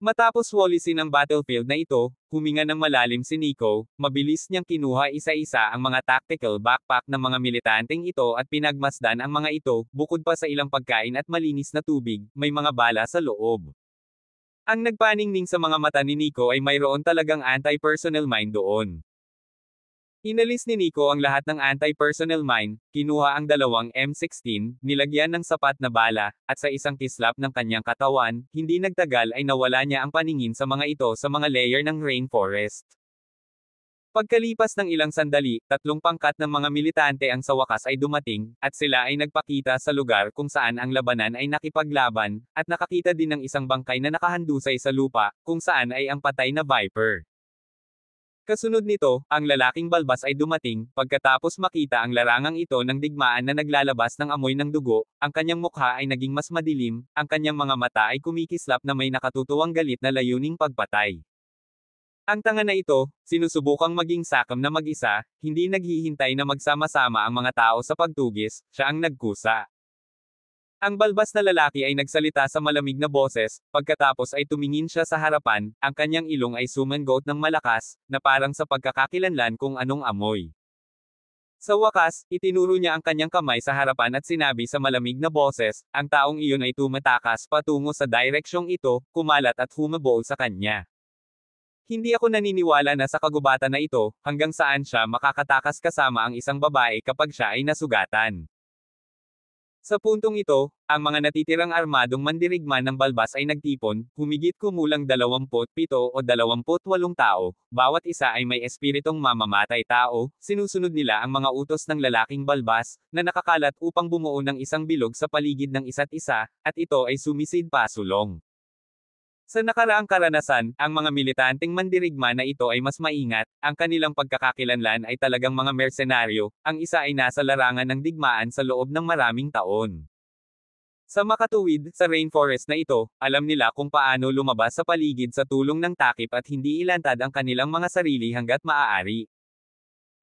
Matapos walisin ang battlefield na ito, huminga ng malalim si Nico, mabilis niyang kinuha isa-isa ang mga tactical backpack ng mga militanteng ito at pinagmasdan ang mga ito, bukod pa sa ilang pagkain at malinis na tubig, may mga bala sa loob. Ang nagpaningning sa mga mata ni Nico ay mayroon talagang anti-personnel mine doon. Inalis ni Nico ang lahat ng anti-personnel mine, kinuha ang dalawang M16, nilagyan ng sapat na bala, at sa isang kislap ng kanyang katawan, hindi nagtagal ay nawala niya ang paningin sa mga ito sa mga layer ng rainforest. Pagkalipas ng ilang sandali, tatlong pangkat ng mga militante ang sa wakas ay dumating, at sila ay nagpakita sa lugar kung saan ang labanan ay nakipaglaban, at nakakita din ng isang bangkay na nakahandusay sa lupa, kung saan ay ang patay na Viper. Kasunod nito, ang lalaking balbas ay dumating, pagkatapos makita ang larangang ito ng digmaan na naglalabas ng amoy ng dugo, ang kanyang mukha ay naging mas madilim, ang kanyang mga mata ay kumikislap na may nakatutuwang galit na layuning pagpatay. Ang tanga na ito, sinusubukang maging sakam na mag-isa, hindi naghihintay na magsama-sama ang mga tao sa pagtugis, siya ang nagkusa. Ang balbas na lalaki ay nagsalita sa malamig na boses, pagkatapos ay tumingin siya sa harapan, ang kanyang ilong ay sumanggot ng malakas, na parang sa pagkakakilanlan kung anong amoy. Sa wakas, itinuro niya ang kanyang kamay sa harapan at sinabi sa malamig na boses, ang taong iyon ay tumatakas patungo sa direksyong ito, kumalat at humabol sa kanya. Hindi ako naniniwala na sa kagubatan na ito, hanggang saan siya makakatakas kasama ang isang babae kapag siya ay nasugatan. Sa puntong ito, ang mga natitirang armadong mandirigma ng balbas ay nagtipon, humigit kumulang 27 o 28 tao, bawat isa ay may espiritong mamamatay tao, sinusunod nila ang mga utos ng lalaking balbas, na nakakalat upang bumuo ng isang bilog sa paligid ng isa't isa, at ito ay sumisid pasulong. Sa nakaraang karanasan, ang mga militanteng mandirigma na ito ay mas maingat, ang kanilang pagkakakilanlan ay talagang mga mersenaryo, ang isa ay nasa larangan ng digmaan sa loob ng maraming taon. Sa makatuwid, sa rainforest na ito, alam nila kung paano lumabas sa paligid sa tulong ng takip at hindi ilantad ang kanilang mga sarili hanggat maaari.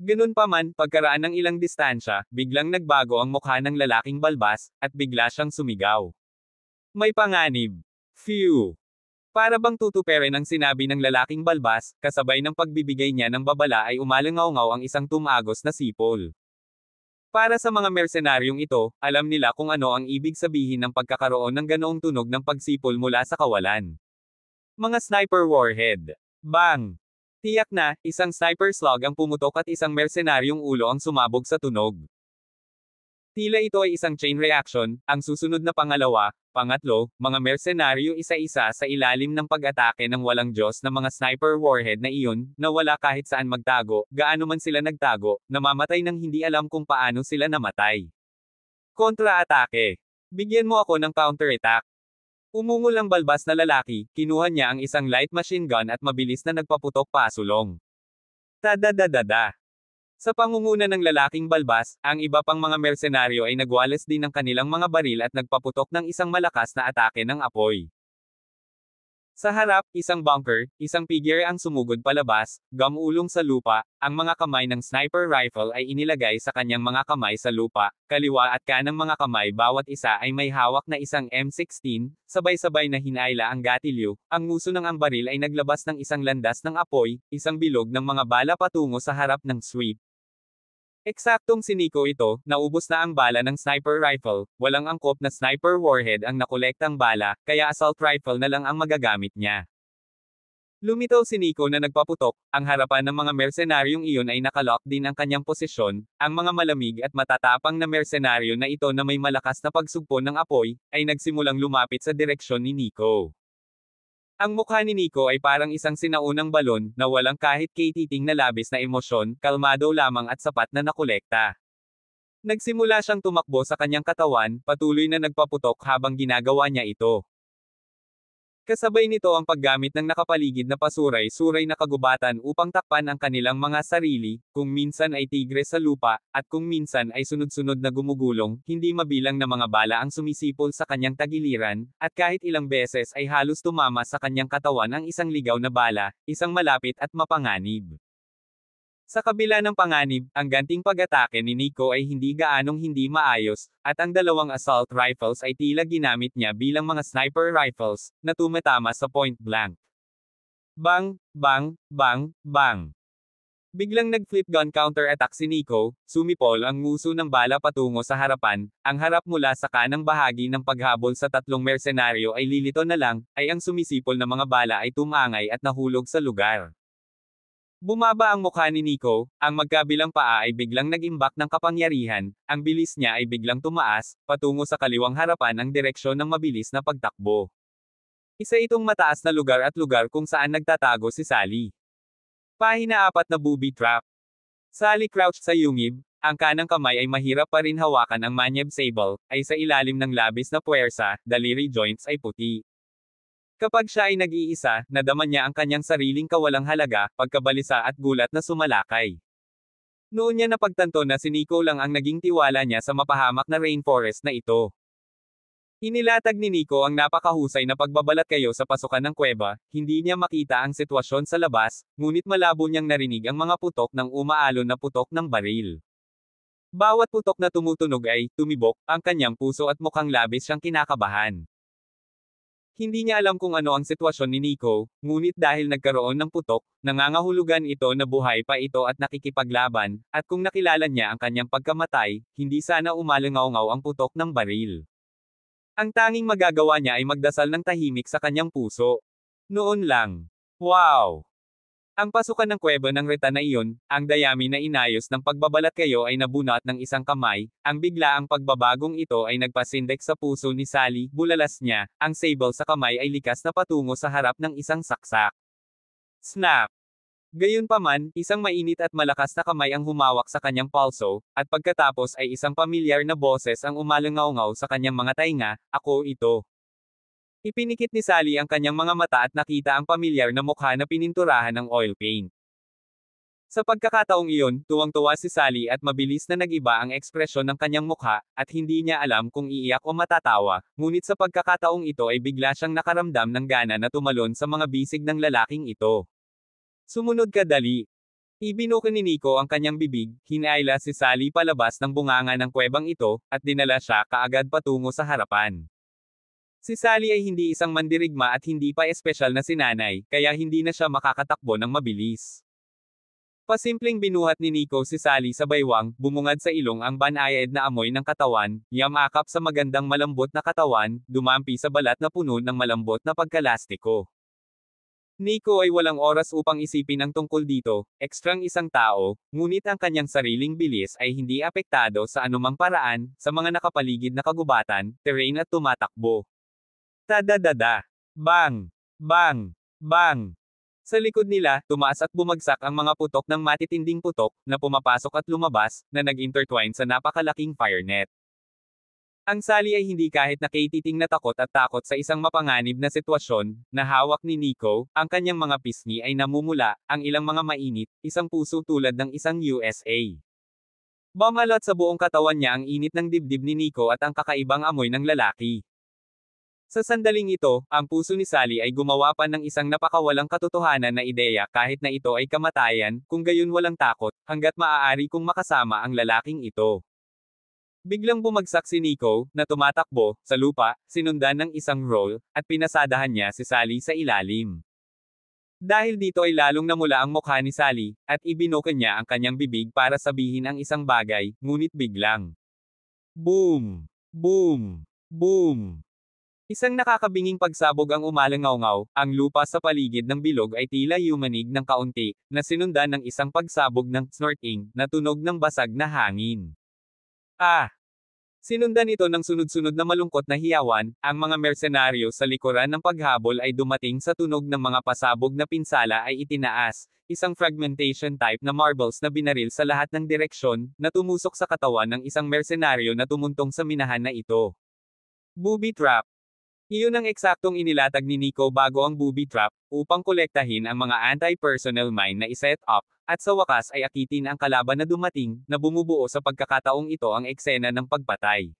Ganun pa man, pagkaraan ng ilang distansya, biglang nagbago ang mukha ng lalaking balbas, at bigla siyang sumigaw. May panganib. Phew! Para bang tutuperin ang sinabi ng lalaking balbas, kasabay ng pagbibigay niya ng babala ay umalangaw-ngaw ang isang tumagos na sipol. Para sa mga mersenaryong ito, alam nila kung ano ang ibig sabihin ng pagkakaroon ng ganoong tunog ng pagsipol mula sa kawalan. Mga sniper warhead. Bang! Tiyak na, isang sniper slug ang pumutok at isang mersenaryong ulo ang sumabog sa tunog. Tila ito ay isang chain reaction, ang susunod na pangalawa, Pangatlo, mga mersenaryo isa-isa sa ilalim ng pag-atake ng walang Diyos na mga sniper warhead na iyon, na wala kahit saan magtago, gaano man sila nagtago, namamatay nang hindi alam kung paano sila namatay. Kontra-atake. Bigyan mo ako ng counter-attack. Umungol ang balbas na lalaki, kinuha niya ang isang light machine gun at mabilis na nagpaputok pasulong. Tadadadada. Sa pangunguna ng lalaking balbas, ang iba pang mga mersenaryo ay nagwalas din ng kanilang mga baril at nagpaputok ng isang malakas na atake ng apoy. Sa harap, isang bunker, isang figure ang sumugod palabas, gamulong sa lupa, ang mga kamay ng sniper rifle ay inilagay sa kanyang mga kamay sa lupa, kaliwa at kanang mga kamay bawat isa ay may hawak na isang M16, sabay-sabay na hinaila ang gatilyo, ang nguso ng ang baril ay naglabas ng isang landas ng apoy, isang bilog ng mga bala patungo sa harap ng sweep. Eksaktong siniko ito, naubos na ang bala ng sniper rifle, walang angkop na sniper warhead ang nakolektang bala, kaya assault rifle na lang ang magagamit niya. Lumitaw si Nico na nagpaputok, ang harapan ng mga mersenaryong iyon ay nakalock din ang kanyang posisyon, ang mga malamig at matatapang na mersenaryo na ito na may malakas na pagsugpo ng apoy, ay nagsimulang lumapit sa direksyon ni Nico. Ang mukha ni Nico ay parang isang sinaunang balon, na walang kahit kititing na labis na emosyon, kalmado lamang at sapat na nakolekta. Nagsimula siyang tumakbo sa kanyang katawan, patuloy na nagpaputok habang ginagawa niya ito. Kasabay nito ang paggamit ng nakapaligid na pasuray-suray na kagubatan upang takpan ang kanilang mga sarili, kung minsan ay tigre sa lupa, at kung minsan ay sunod-sunod na gumugulong, hindi mabilang na mga bala ang sumisipol sa kanyang tagiliran, at kahit ilang beses ay halos tumama sa kanyang katawan ang isang ligaw na bala, isang malapit at mapanganib. Sa kabila ng panganib, ang ganting pag-atake ni Nico ay hindi gaanong hindi maayos, at ang dalawang assault rifles ay tila ginamit niya bilang mga sniper rifles, na tumatama sa point blank. Bang, bang, bang, bang. Biglang nag-flip gun counter-attack si Nico, sumipol ang nguso ng bala patungo sa harapan, ang harap mula sa kanang bahagi ng paghabol sa tatlong mersenaryo ay lilito na lang, ay ang sumisipol na mga bala ay tumangay at nahulog sa lugar. Bumaba ang mukha ni Nico, ang magkabilang paa ay biglang nag-imbak ng kapangyarihan, ang bilis niya ay biglang tumaas, patungo sa kaliwang harapan ang direksyon ng mabilis na pagtakbo. Isa itong mataas na lugar at lugar kung saan nagtatago si Sally. Pahina apat na booby trap. Sally crouched sa yungib, ang kanang kamay ay mahirap pa rin hawakan ang manyeb sable, ay sa ilalim ng labis na puwersa, daliri joints ay puti. Kapag siya ay nag-iisa, nadama niya ang kanyang sariling kawalang halaga, pagkabalisa at gulat na sumalakay. Noon niya napagtanto na si Nico lang ang naging tiwala niya sa mapahamak na rainforest na ito. Inilatag ni Nico ang napakahusay na pagbabalat kayo sa pasukan ng kuweba, hindi niya makita ang sitwasyon sa labas, ngunit malabo niyang narinig ang mga putok ng umaalon na putok ng baril. Bawat putok na tumutunog ay, tumibok, ang kanyang puso at mukhang labis siyang kinakabahan. Hindi niya alam kung ano ang sitwasyon ni Nico, ngunit dahil nagkaroon ng putok, nangangahulugan ito na buhay pa ito at nakikipaglaban, at kung nakilala niya ang kanyang pagkamatay, hindi sana umalangaw-ngaw ang putok ng baril. Ang tanging magagawa niya ay magdasal ng tahimik sa kanyang puso. Noon lang. Wow! Ang pasukan ng kuweba ng reta na iyon, ang dayami na inayos ng pagbabalat kayo ay nabunot ng isang kamay, ang biglaang pagbabagong ito ay nagpasindek sa puso ni Sally, bulalas niya, ang sable sa kamay ay likas na patungo sa harap ng isang saksak. Snap! Gayunpaman, isang mainit at malakas na kamay ang humawak sa kanyang palso, at pagkatapos ay isang pamilyar na boses ang umalangaw-ngaw sa kanyang mga tainga, ako ito. Ipinikit ni Sally ang kanyang mga mata at nakita ang pamilyar na mukha na pininturahan ng oil paint. Sa pagkakataong iyon, tuwang-tuwa si Sally at mabilis na nagiba ang ekspresyon ng kanyang mukha, at hindi niya alam kung iiyak o matatawa, ngunit sa pagkakataong ito ay bigla siyang nakaramdam ng gana na tumalon sa mga bisig ng lalaking ito. Sumunod ka dali. Ibinuka ni Nico ang kanyang bibig, hinaila si Sally palabas ng bunganga ng kuwebang ito, at dinala siya kaagad patungo sa harapan. Si Sally ay hindi isang mandirigma at hindi pa espesyal na sinanay, kaya hindi na siya makakatakbo ng mabilis. Pasimpleng binuhat ni Nico si Sally sa baywang, bumungad sa ilong ang banayad na amoy ng katawan, yamakap sa magandang malambot na katawan, dumampi sa balat na puno ng malambot na pagkalastiko. Nico ay walang oras upang isipin ang tungkol dito, ekstrang isang tao, ngunit ang kanyang sariling bilis ay hindi apektado sa anumang paraan, sa mga nakapaligid na kagubatan, terrain at tumatakbo. Tadadada. Bang! Bang! Bang! Sa likod nila, tumaas at bumagsak ang mga putok ng matitinding putok, na pumapasok at lumabas, na nag-intertwine sa napakalaking fire net. Ang sali ay hindi kahit na nakititing na takot at takot sa isang mapanganib na sitwasyon, na hawak ni Nico, ang kanyang mga pisngi ay namumula, ang ilang mga mainit, isang puso tulad ng isang USA. Bumalot sa buong katawan niya ang init ng dibdib ni Nico at ang kakaibang amoy ng lalaki. Sa sandaling ito, ang puso ni Sally ay gumawa pa ng isang napakawalang katotohanan na ideya kahit na ito ay kamatayan, kung gayon walang takot, hanggat maaari kong makasama ang lalaking ito. Biglang bumagsak si Nico, na tumatakbo, sa lupa, sinundan ng isang roll, at pinasadahan niya si Sally sa ilalim. Dahil dito ay lalong namula ang mukha ni Sally, at ibinuka niya ang kanyang bibig para sabihin ang isang bagay, ngunit biglang. Boom! Boom! Boom! Isang nakakabinging pagsabog ang umalangawngaw, ang lupa sa paligid ng bilog ay tila yumanig ng kaunti, na sinundan ng isang pagsabog ng snorting na tunog ng basag na hangin. Ah! Sinundan ito ng sunod-sunod na malungkot na hiyawan, ang mga mersenaryo sa likuran ng paghabol ay dumating sa tunog ng mga pasabog na pinsala ay itinaas, isang fragmentation type na marbles na binaril sa lahat ng direksyon, na tumusok sa katawan ng isang mersenaryo na tumuntong sa minahan na ito. Booby trap, iyon ang eksaktong inilatag ni Nico bago ang booby trap, upang kolektahin ang mga anti-personnel mine na iset up, at sa wakas ay akitin ang kalaban na dumating, na bumubuo sa pagkakataong ito ang eksena ng pagpatay.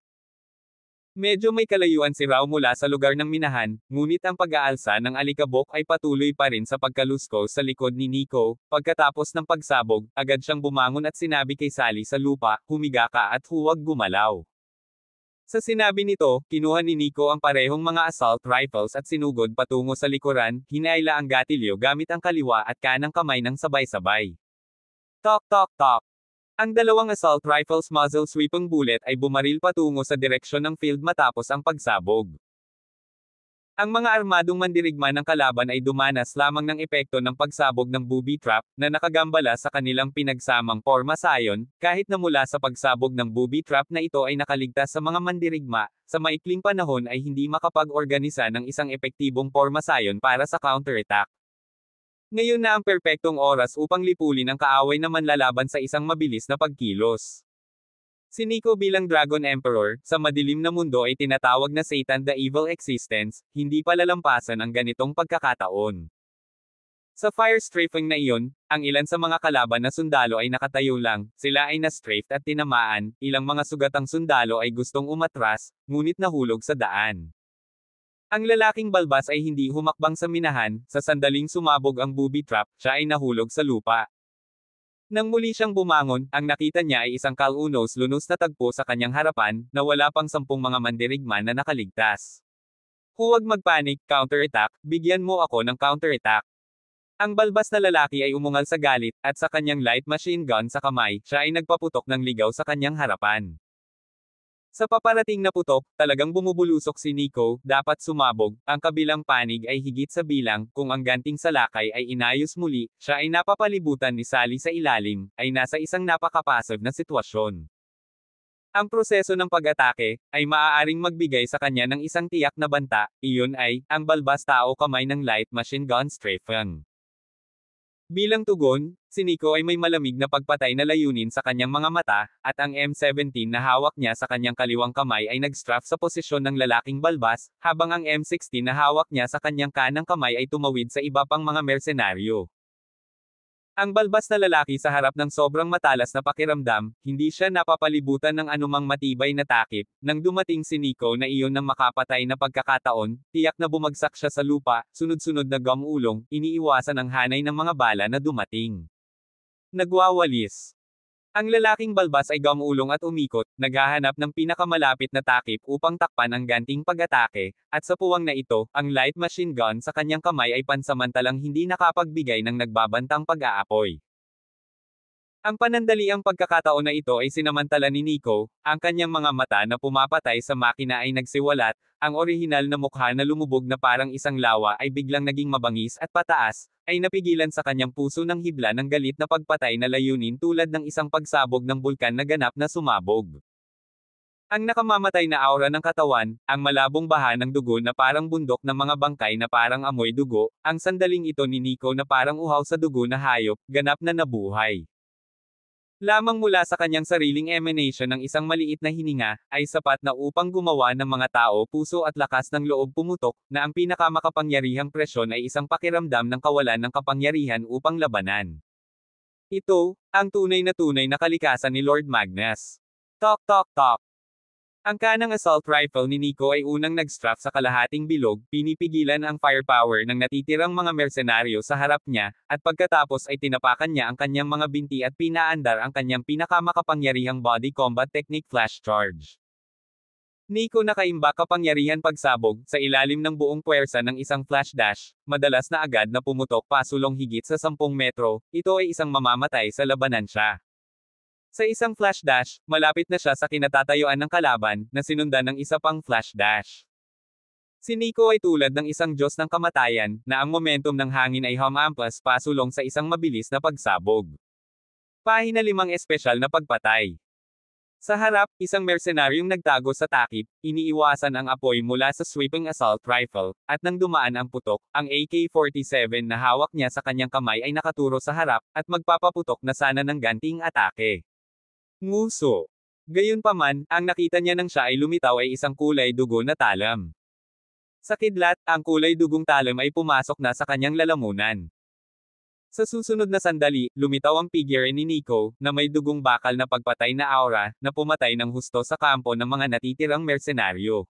Medyo may kalayuan si Rao mula sa lugar ng minahan, ngunit ang pag-aalsa ng alikabok ay patuloy pa rin sa pagkalusko sa likod ni Nico. Pagkatapos ng pagsabog, agad siyang bumangon at sinabi kay Sally sa lupa, humiga ka at huwag gumalaw. Sa sinabi nito, kinuha ni Nico ang parehong mga assault rifles at sinugod patungo sa likuran, hinaila ang gatilyo gamit ang kaliwa at kanang kamay ng sabay-sabay. Tok tok tok. Ang dalawang assault rifles muzzle sweeping bullet ay bumaril patungo sa direksyon ng field matapos ang pagsabog. Ang mga armadong mandirigma ng kalaban ay dumanas lamang ng epekto ng pagsabog ng booby trap na nakagambala sa kanilang pinagsamang forma sayon, kahit na mula sa pagsabog ng booby trap na ito ay nakaligtas sa mga mandirigma, sa maikling panahon ay hindi makapag-organisa ng isang epektibong forma sayon para sa counterattack. Ngayon na ang perpektong oras upang lipulin ang kaaway na manlalaban sa isang mabilis na pagkilos. Si Nico bilang Dragon Emperor, sa madilim na mundo ay tinatawag na Satan the Evil Existence, hindi palalampasan ang ganitong pagkakataon. Sa fire strafing na iyon, ang ilan sa mga kalaban na sundalo ay nakatayo lang, sila ay na-strafed at tinamaan, ilang mga sugatang sundalo ay gustong umatras, ngunit nahulog sa daan. Ang lalaking balbas ay hindi humakbang sa minahan, sa sandaling sumabog ang booby trap, siya ay nahulog sa lupa. Nang muli siyang bumangon, ang nakita niya ay isang kalunos lunos na tagpo sa kanyang harapan, na wala pang sampung mga mandirigma na nakaligtas. Huwag magpanik, counterattack, bigyan mo ako ng counterattack. Ang balbas na lalaki ay umungal sa galit, at sa kanyang light machine gun sa kamay, siya ay nagpaputok ng ligaw sa kanyang harapan. Sa paparating na putok, talagang bumubulusok si Nico, dapat sumabog, ang kabilang panig ay higit sa bilang, kung ang ganting salakay ay inayos muli, siya ay napapalibutan ni Sally sa ilalim, ay nasa isang napakapasag na sitwasyon. Ang proseso ng pag-atake, ay maaaring magbigay sa kanya ng isang tiyak na banta, iyon ay, ang balbas tao kamay ng light machine gun strafing. Bilang tugon, si Nico ay may malamig na pagpatay na layunin sa kanyang mga mata, at ang M17 na hawak niya sa kanyang kaliwang kamay ay nag-strafe sa posisyon ng lalaking balbas, habang ang M16 na hawak niya sa kanyang kanang kamay ay tumawid sa iba pang mga mersenaryo. Ang balbas na lalaki sa harap ng sobrang matalas na pakiramdam, hindi siya napapalibutan ng anumang matibay na takip, nang dumating si Nico na iyon ng makapatay na pagkakataon, tiyak na bumagsak siya sa lupa, sunod-sunod na gamulong, iniiwasan ang hanay ng mga bala na dumating. Nagwawalis. Ang lalaking balbas ay gamulong at umikot, naghahanap ng pinakamalapit na takip upang takpan ang ganting pag-atake, at sa puwang na ito, ang light machine gun sa kanyang kamay ay pansamantalang hindi nakapagbigay ng nagbabantang pag-aapoy. Ang panandaliang pagkakataon na ito ay sinamantala ni Nico, ang kanyang mga mata na pumapatay sa makina ay nagsiwalat, ang orihinal na mukha na lumubog na parang isang lawa ay biglang naging mabangis at pataas, ay napigilan sa kanyang puso ng hibla ng galit na pagpatay na layunin tulad ng isang pagsabog ng bulkan na ganap na sumabog. Ang nakamamatay na aura ng katawan, ang malabong baha ng dugo na parang bundok ng mga bangkay na parang amoy dugo, ang sandaling ito ni Nico na parang uhaw sa dugo na hayop, ganap na nabuhay lamang mula sa kanyang sariling emanation ng isang maliit na hininga, ay sapat na upang gumawa ng mga tao puso at lakas ng loob pumutok, na ang pinakamakapangyarihang presyon ay isang pakiramdam ng kawalan ng kapangyarihan upang labanan. Ito, ang tunay na tunay na kalikasan ni Lord Magnus. Tok tok tok. Ang kanang assault rifle ni Nico ay unang nag-strap sa kalahating bilog, pinipigilan ang firepower ng natitirang mga mersenaryo sa harap niya, at pagkatapos ay tinapakan niya ang kanyang mga binti at pinaandar ang kanyang pinakamakapangyarihang body combat technique flash charge. Nico nakaimba kapangyarihan pagsabog sa ilalim ng buong puwersa ng isang flash dash, madalas na agad na pumutok pasulong higit sa 10 metro, ito ay isang mamamatay sa labanan siya. Sa isang flash dash, malapit na siya sa kinatatayuan ng kalaban, na sinundan ng isa pang flash dash. Si Nico ay tulad ng isang Diyos ng kamatayan, na ang momentum ng hangin ay humampas pasulong sa isang mabilis na pagsabog. Pahina limang espesyal na pagpatay. Sa harap, isang mercenaryong nagtago sa takip, iniiwasan ang apoy mula sa sweeping assault rifle, at nang dumaan ang putok, ang AK-47 na hawak niya sa kanyang kamay ay nakaturo sa harap, at magpapaputok na sana ng ganting atake. Nguso. Gayunpaman, ang nakita niya nang siya ay lumitaw ay isang kulay dugo na talam. Sa kidlat, ang kulay dugong talam ay pumasok na sa kanyang lalamunan. Sa susunod na sandali, lumitaw ang figure ni Nico, na may dugong bakal na pagpatay na aura, na pumatay ng husto sa kampo ng mga natitirang mersenaryo.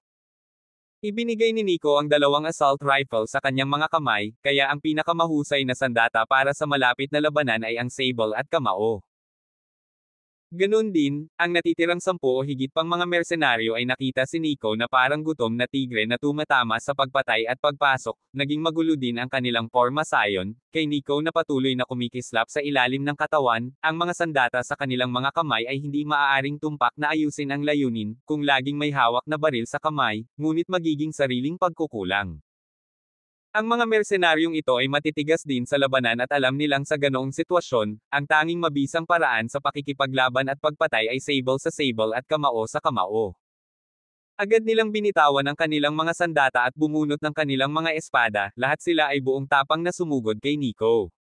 Ibinigay ni Nico ang dalawang assault rifle sa kanyang mga kamay, kaya ang pinakamahusay na sandata para sa malapit na labanan ay ang sable at kamao. Ganun din, ang natitirang sampu o higit pang mga mersenaryo ay nakita si Nico na parang gutom na tigre na tumatama sa pagpatay at pagpasok, naging magulo din ang kanilang forma sayon, kay Nico na patuloy na kumikislap sa ilalim ng katawan, ang mga sandata sa kanilang mga kamay ay hindi maaaring tumpak na ayusin ang layunin, kung laging may hawak na baril sa kamay, ngunit magiging sariling pagkukulang. Ang mga mersenaryong ito ay matitigas din sa labanan at alam nilang sa ganoong sitwasyon, ang tanging mabisang paraan sa pakikipaglaban at pagpatay ay sable sa sable at kamao sa kamao. Agad nilang binitawan ang kanilang mga sandata at bumunot ng kanilang mga espada, lahat sila ay buong tapang na sumugod kay Nico.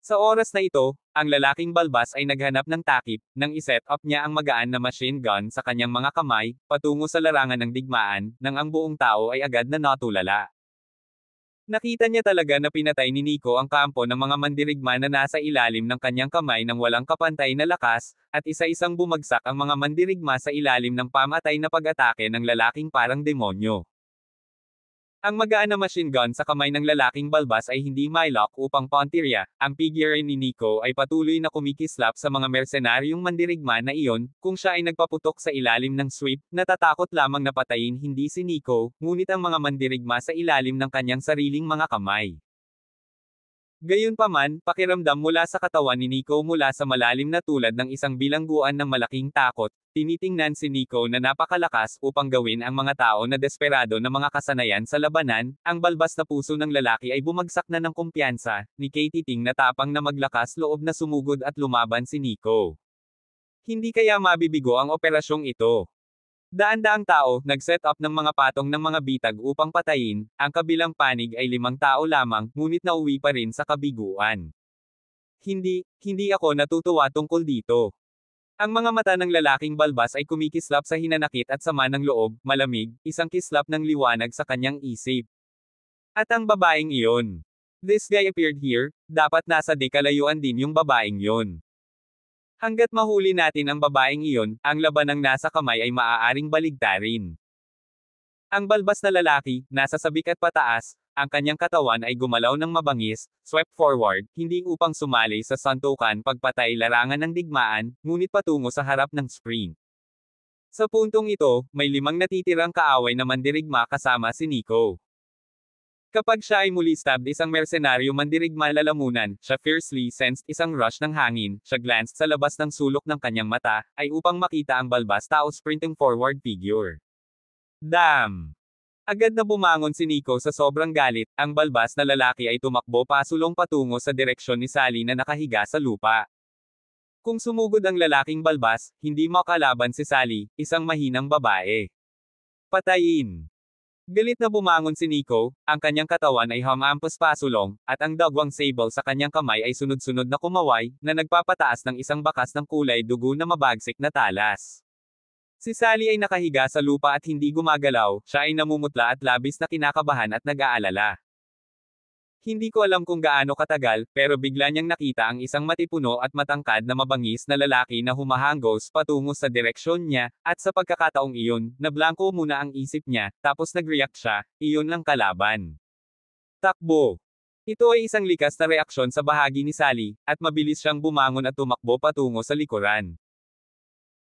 Sa oras na ito, ang lalaking balbas ay naghanap ng takip, nang iset up niya ang magaan na machine gun sa kanyang mga kamay, patungo sa larangan ng digmaan, nang ang buong tao ay agad na natulala. Nakita niya talaga na pinatay ni Nico ang kampo ng mga mandirigma na nasa ilalim ng kanyang kamay ng walang kapantay na lakas, at isa-isang bumagsak ang mga mandirigma sa ilalim ng pamatay na pag-atake ng lalaking parang demonyo. Ang magaan na machine gun sa kamay ng lalaking balbas ay hindi mylock upang Pontiria, ang figure ni Nico ay patuloy na kumikislap sa mga mersenaryong mandirigma na iyon, kung siya ay nagpaputok sa ilalim ng sweep, natatakot lamang na patayin hindi si Nico, ngunit ang mga mandirigma sa ilalim ng kanyang sariling mga kamay. Gayunpaman, pakiramdam mula sa katawan ni Nico mula sa malalim na tulad ng isang bilangguan ng malaking takot, tinitingnan si Nico na napakalakas upang gawin ang mga tao na desperado na mga kasanayan sa labanan, ang balbas na puso ng lalaki ay bumagsak na ng kumpiyansa, ni Katie Ting na tapang na maglakas loob na sumugod at lumaban si Nico. Hindi kaya mabibigo ang operasyong ito. Daan-daang tao, nag-set up ng mga patong ng mga bitag upang patayin, ang kabilang panig ay limang tao lamang, ngunit nauwi pa rin sa kabiguan. Hindi, hindi ako natutuwa tungkol dito. Ang mga mata ng lalaking balbas ay kumikislap sa hinanakit at sama ng loob, malamig, isang kislap ng liwanag sa kanyang isip. At ang babaeng iyon. This guy appeared here, dapat nasa dekalayuan din yung babaeng yon. Hanggat mahuli natin ang babaeng iyon, ang laban ng nasa kamay ay maaaring baligtarin. Ang balbas na lalaki, nasa sabik at pataas, ang kanyang katawan ay gumalaw ng mabangis, swept forward, hindi upang sumali sa santukan pagpatay larangan ng digmaan, ngunit patungo sa harap ng spring. Sa puntong ito, may limang natitirang kaaway na mandirigma kasama si Nico. Kapag siya ay muli stabbed isang mersenaryo mandirigma lalamunan, siya fiercely sensed isang rush ng hangin, siya glanced sa labas ng sulok ng kanyang mata, ay upang makita ang balbas tao sprinting forward figure. Damn! Agad na bumangon si Nico sa sobrang galit, ang balbas na lalaki ay tumakbo pasulong patungo sa direksyon ni Sally na nakahiga sa lupa. Kung sumugod ang lalaking balbas, hindi makalaban si Sally, isang mahinang babae. Patayin! Galit na bumangon si Nico, ang kanyang katawan ay hamampas pasulong, at ang dagwang sable sa kanyang kamay ay sunod-sunod na kumaway, na nagpapataas ng isang bakas ng kulay dugo na mabagsik na talas. Si Sally ay nakahiga sa lupa at hindi gumagalaw, siya ay namumutla at labis na kinakabahan at nag-aalala. Hindi ko alam kung gaano katagal, pero bigla niyang nakita ang isang matipuno at matangkad na mabangis na lalaki na humahanggos patungo sa direksyon niya, at sa pagkakataong iyon, nablangko muna ang isip niya, tapos nag-react siya, iyon lang kalaban. Takbo. Ito ay isang likas na reaksyon sa bahagi ni Sally, at mabilis siyang bumangon at tumakbo patungo sa likuran.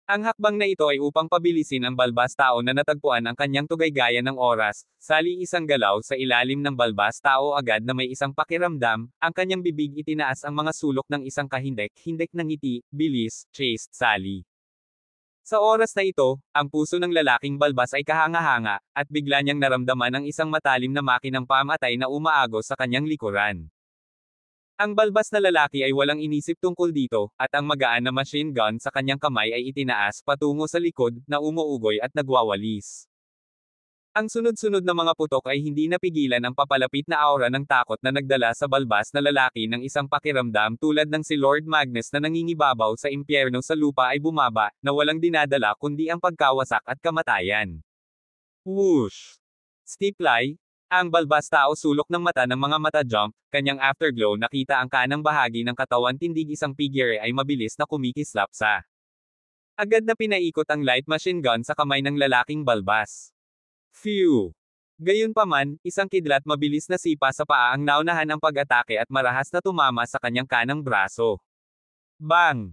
Ang hakbang na ito ay upang pabilisin ang balbas tao na natagpuan ang kanyang tugaygayan ng oras, sali isang galaw sa ilalim ng balbas tao agad na may isang pakiramdam, ang kanyang bibig itinaas ang mga sulok ng isang kahindek-hindek ng ngiti, bilis, chaste, sali. Sa oras na ito, ang puso ng lalaking balbas ay kahanga-hanga, at bigla niyang naramdaman ang isang matalim na makinang pamatay na umaagos sa kanyang likuran. Ang balbas na lalaki ay walang inisip tungkol dito, at ang magaan na machine gun sa kanyang kamay ay itinaas patungo sa likod, na umuugoy at nagwawalis. Ang sunod-sunod na mga putok ay hindi napigilan ang papalapit na aura ng takot na nagdala sa balbas na lalaki ng isang pakiramdam tulad ng si Lord Magnus na nangingibabaw sa impyerno sa lupa ay bumaba, na walang dinadala kundi ang pagkawasak at kamatayan. Whoosh! Stiply, ang balbasta o sulok ng mata ng mga mata jump, kanyang afterglow nakita ang kanang bahagi ng katawan tindig isang figure ay mabilis na kumikislap sa. Agad na pinaikot ang light machine gun sa kamay ng lalaking balbas. Phew! Gayunpaman, isang kidlat mabilis na sipa sa paa ang naunahan ang pag-atake at marahas na tumama sa kanyang kanang braso. Bang!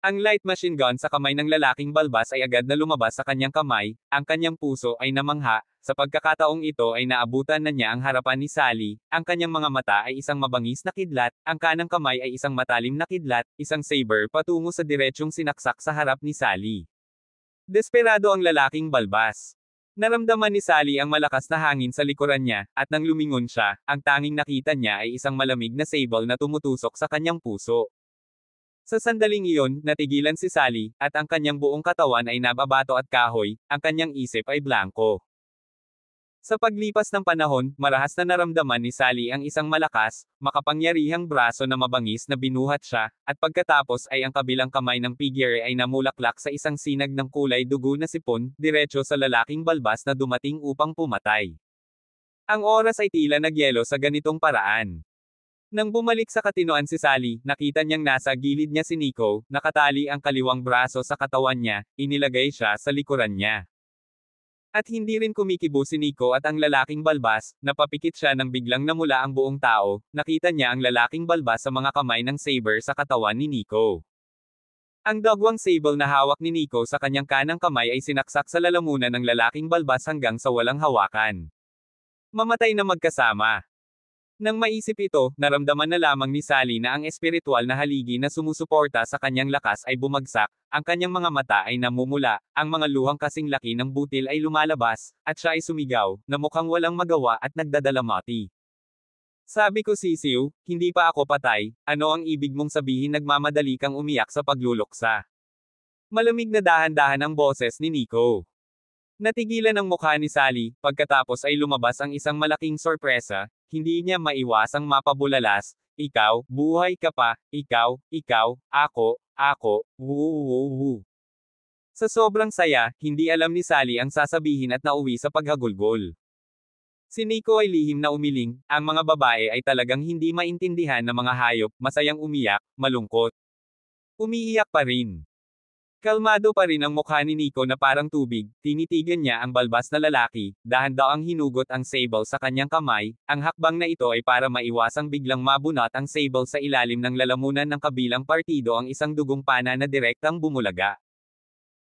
Ang light machine gun sa kamay ng lalaking balbas ay agad na lumabas sa kanyang kamay, ang kanyang puso ay namangha, sa pagkakataong ito ay naabutan na niya ang harapan ni Sally, ang kanyang mga mata ay isang mabangis na kidlat, ang kanang kamay ay isang matalim na kidlat, isang saber patungo sa diretsyong sinaksak sa harap ni Sally. Desperado ang lalaking balbas. Naramdaman ni Sally ang malakas na hangin sa likuran niya, at nang lumingon siya, ang tanging nakita niya ay isang malamig na sable na tumutusok sa kanyang puso. Sa sandaling iyon, natigilan si Sally, at ang kanyang buong katawan ay nababato at kahoy, ang kanyang isip ay blanko. Sa paglipas ng panahon, marahas na naramdaman ni Sally ang isang malakas, makapangyarihang braso na mabangis na binuhat siya, at pagkatapos ay ang kabilang kamay ng figure ay namulaklak sa isang sinag ng kulay dugo na sipon, diretso sa lalaking balbas na dumating upang pumatay. Ang oras ay tila nagyelo sa ganitong paraan. Nang bumalik sa katinoan si Sally, nakita niyang nasa gilid niya si Nico, nakatali ang kaliwang braso sa katawan niya, inilagay siya sa likuran niya. At hindi rin kumikibo si Nico at ang lalaking balbas, napapikit siya nang biglang namula ang buong tao, nakita niya ang lalaking balbas sa mga kamay ng saber sa katawan ni Nico. Ang dogwang sable na hawak ni Nico sa kanyang kanang kamay ay sinaksak sa lalamunan ng lalaking balbas hanggang sa walang hawakan. Mamatay na magkasama. Nang maisip ito, naramdaman na lamang ni Sally na ang espiritual na haligi na sumusuporta sa kanyang lakas ay bumagsak, ang kanyang mga mata ay namumula, ang mga luhang kasing laki ng butil ay lumalabas, at siya ay sumigaw, na mukhang walang magawa at nagdadalamati. Sabi ko sisiw, hindi pa ako patay, ano ang ibig mong sabihin nagmamadali kang umiyak sa pagluluksa? Malamig na dahan-dahan ang boses ni Nico. Natigilan ang mukha ni Sally, pagkatapos ay lumabas ang isang malaking sorpresa, hindi niya maiwasang mapabulalas, ikaw, buhay ka pa, ikaw, ikaw, ako, ako, woo woo woo. Sa sobrang saya, hindi alam ni Sally ang sasabihin at nauwi sa paghagulgol. Si Nico ay lihim na umiling, ang mga babae ay talagang hindi maintindihan ng mga hayop, masayang umiyak, malungkot. Umiiyak pa rin. Kalmado pa rin ang mukha ni Nico na parang tubig, tinitigan niya ang balbas na lalaki, dahan ang hinugot ang sable sa kanyang kamay, ang hakbang na ito ay para maiwasang biglang mabunot ang sable sa ilalim ng lalamunan ng kabilang partido ang isang dugong pana na direktang bumulaga.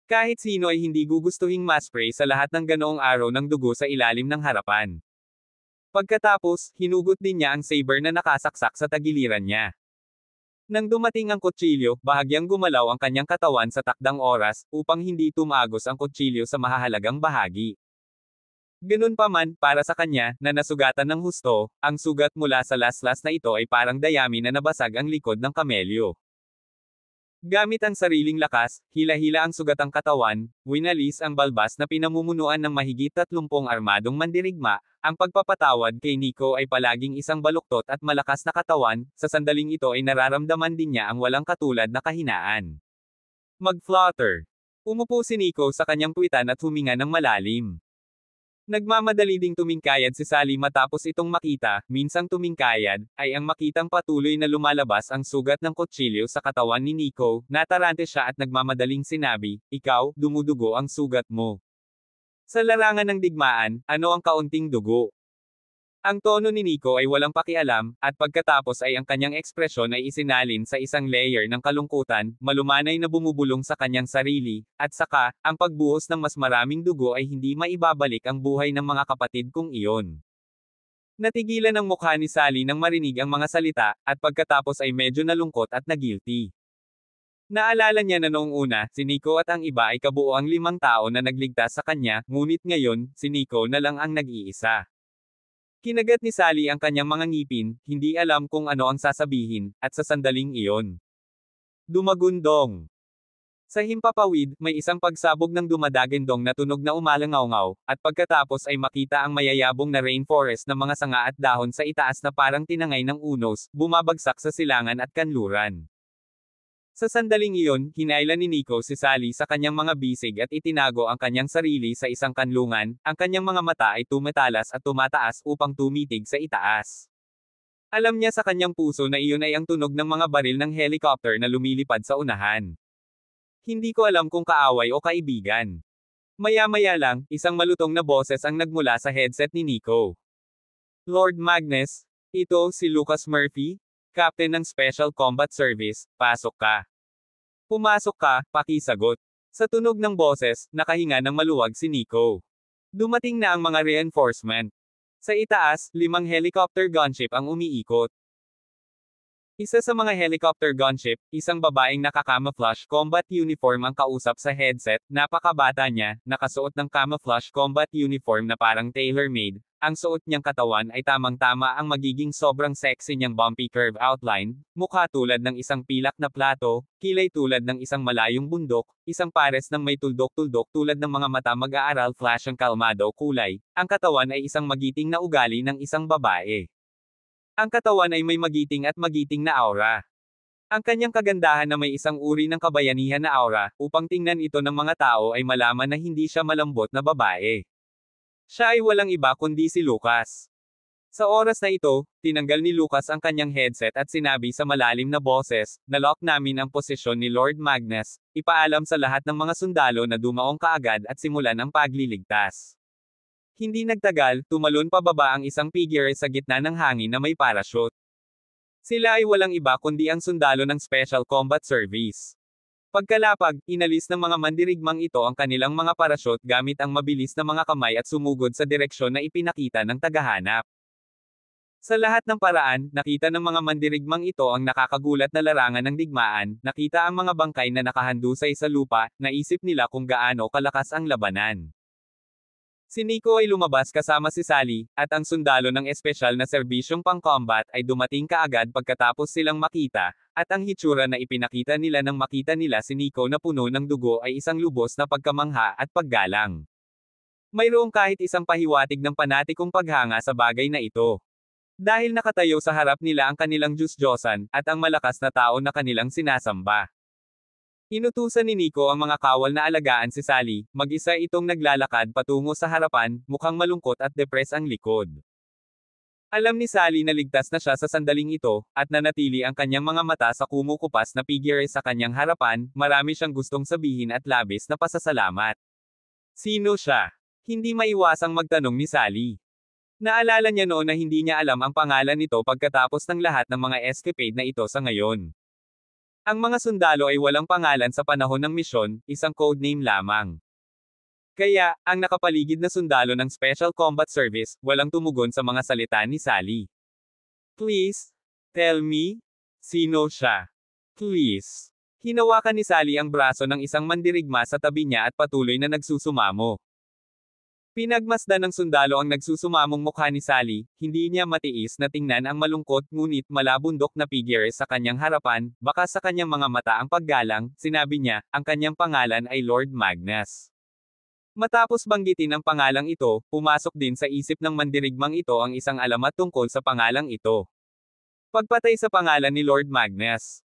Kahit sino ay hindi gugustuhing maspray sa lahat ng ganoong araw ng dugo sa ilalim ng harapan. Pagkatapos, hinugot din niya ang saber na nakasaksak sa tagiliran niya. Nang dumating ang kutsilyo, bahagyang gumalaw ang kanyang katawan sa takdang oras, upang hindi tumagos ang kutsilyo sa mahahalagang bahagi. Ganun pa man, para sa kanya, na nasugatan ng husto, ang sugat mula sa laslas na ito ay parang dayami na nabasag ang likod ng kamelyo. Gamit ang sariling lakas, hila-hila ang sugat ang katawan, winalis ang balbas na pinamumunuan ng mahigit 30 armadong mandirigma, ang pagpapatawad kay Nico ay palaging isang baluktot at malakas na katawan, sa sandaling ito ay nararamdaman din niya ang walang katulad na kahinaan. Mag-flutter. Umupo si Nico sa kanyang puwitan at huminga ng malalim. Nagmamadali ding tumingkayad si Sally matapos itong makita, minsang tumingkayad, ay ang makitang patuloy na lumalabas ang sugat ng kutsilyo sa katawan ni Nico, natarante siya at nagmamadaling sinabi, ikaw, dumudugo ang sugat mo. Sa larangan ng digmaan, ano ang kaunting dugo? Ang tono ni Nico ay walang pakialam, at pagkatapos ay ang kanyang ekspresyon ay isinalin sa isang layer ng kalungkutan, malumanay na bumubulong sa kanyang sarili, at saka, ang pagbuhos ng mas maraming dugo ay hindi maibabalik ang buhay ng mga kapatid kong iyon. Natigilan ang mukha ni Sally nang marinig ang mga salita, at pagkatapos ay medyo nalungkot at nagilty. Naalala niya na noong una, si Nico at ang iba ay kabuo limang tao na nagligtas sa kanya, ngunit ngayon, si Nico na lang ang nag-iisa. Kinagat ni Sally ang kanyang mga ngipin, hindi alam kung ano ang sasabihin, at sa sandaling iyon. Dumagundong. Sa himpapawid, may isang pagsabog ng dumadagendong na tunog na umalangaw at pagkatapos ay makita ang mayayabong na rainforest na mga sanga at dahon sa itaas na parang tinangay ng unos, bumabagsak sa silangan at kanluran. Sa sandaling iyon, kinailan ni Nico si Sally sa kanyang mga bisig at itinago ang kanyang sarili sa isang kanlungan, ang kanyang mga mata ay tumatalas at tumataas upang tumitig sa itaas. Alam niya sa kanyang puso na iyon ay ang tunog ng mga baril ng helicopter na lumilipad sa unahan. Hindi ko alam kung kaaway o kaibigan. Maya-maya lang, isang malutong na boses ang nagmula sa headset ni Nico. Lord Magnus, ito si Lucas Murphy, Captain ng Special Combat Service, pasok ka. Pumasok ka, pakisagot. Sa tunog ng boses, nakahinga ng maluwag si Nico. Dumating na ang mga reinforcement. Sa itaas, limang helicopter gunship ang umiikot. Isa sa mga helicopter gunship, isang babaeng naka-camouflage combat uniform ang kausap sa headset, napakabata niya, nakasuot ng camouflage combat uniform na parang tailor-made, ang suot niyang katawan ay tamang-tama ang magiging sobrang sexy niyang bumpy curve outline, mukha tulad ng isang pilak na plato, kilay tulad ng isang malayong bundok, isang pares ng may tuldok-tuldok tulad ng mga mata mag-aaral flash ang kalmado kulay, ang katawan ay isang magiting na ugali ng isang babae. Ang katawan ay may magiting at magiting na aura. Ang kanyang kagandahan na may isang uri ng kabayanihan na aura, upang tingnan ito ng mga tao ay malaman na hindi siya malambot na babae. Siya ay walang iba kundi si Lucas. Sa oras na ito, tinanggal ni Lucas ang kanyang headset at sinabi sa malalim na boses, na lock namin ang posisyon ni Lord Magnus, ipaalam sa lahat ng mga sundalo na dumaong kaagad at simulan ang pagliligtas. Hindi nagtagal, tumalon pababa ang isang figure sa gitna ng hangin na may parachute. Sila ay walang iba kundi ang sundalo ng Special Combat Service. Pagkalapag, inalis ng mga mandirigmang ito ang kanilang mga parasyot gamit ang mabilis na mga kamay at sumugod sa direksyon na ipinakita ng tagahanap. Sa lahat ng paraan, nakita ng mga mandirigmang ito ang nakakagulat na larangan ng digmaan, nakita ang mga bangkay na nakahandusay sa lupa, naisip nila kung gaano kalakas ang labanan. Si Nico ay lumabas kasama si Sally, at ang sundalo ng espesyal na serbisyong pang-combat ay dumating kaagad pagkatapos silang makita, at ang hitsura na ipinakita nila nang makita nila si Nico na puno ng dugo ay isang lubos na pagkamangha at paggalang. Mayroong kahit isang pahiwatig ng panatikong paghanga sa bagay na ito. Dahil nakatayo sa harap nila ang kanilang Diyos-Diyosan, at ang malakas na tao na kanilang sinasamba. Inutusan ni Nico ang mga kawal na alagaan si Sally, mag-isa itong naglalakad patungo sa harapan, mukhang malungkot at depressed ang likod. Alam ni Sally na ligtas na siya sa sandaling ito, at nanatili ang kanyang mga mata sa kumukupas na figure sa kanyang harapan, marami siyang gustong sabihin at labis na pasasalamat. Sino siya? Hindi maiwasang magtanong ni Sally. Naalala niya noon na hindi niya alam ang pangalan nito pagkatapos ng lahat ng mga escapade na ito sa ngayon. Ang mga sundalo ay walang pangalan sa panahon ng misyon, isang codename lamang. Kaya, ang nakapaligid na sundalo ng Special Combat Service, walang tumugon sa mga salita ni Sally. Please, tell me, sino siya? Please. Hinawakan ni Sally ang braso ng isang mandirigma sa tabi niya at patuloy na nagsusumamo. Pinagmasdan ng sundalo ang nagsusumamong mukha ni Sally, hindi niya matiis na tingnan ang malungkot ngunit malabundok na figure sa kanyang harapan, baka sa kanyang mga mata ang paggalang, sinabi niya, ang kanyang pangalan ay Lord Magnus. Matapos banggitin ang pangalang ito, pumasok din sa isip ng mandirigmang ito ang isang alamat tungkol sa pangalang ito. Pagpatay sa pangalan ni Lord Magnus.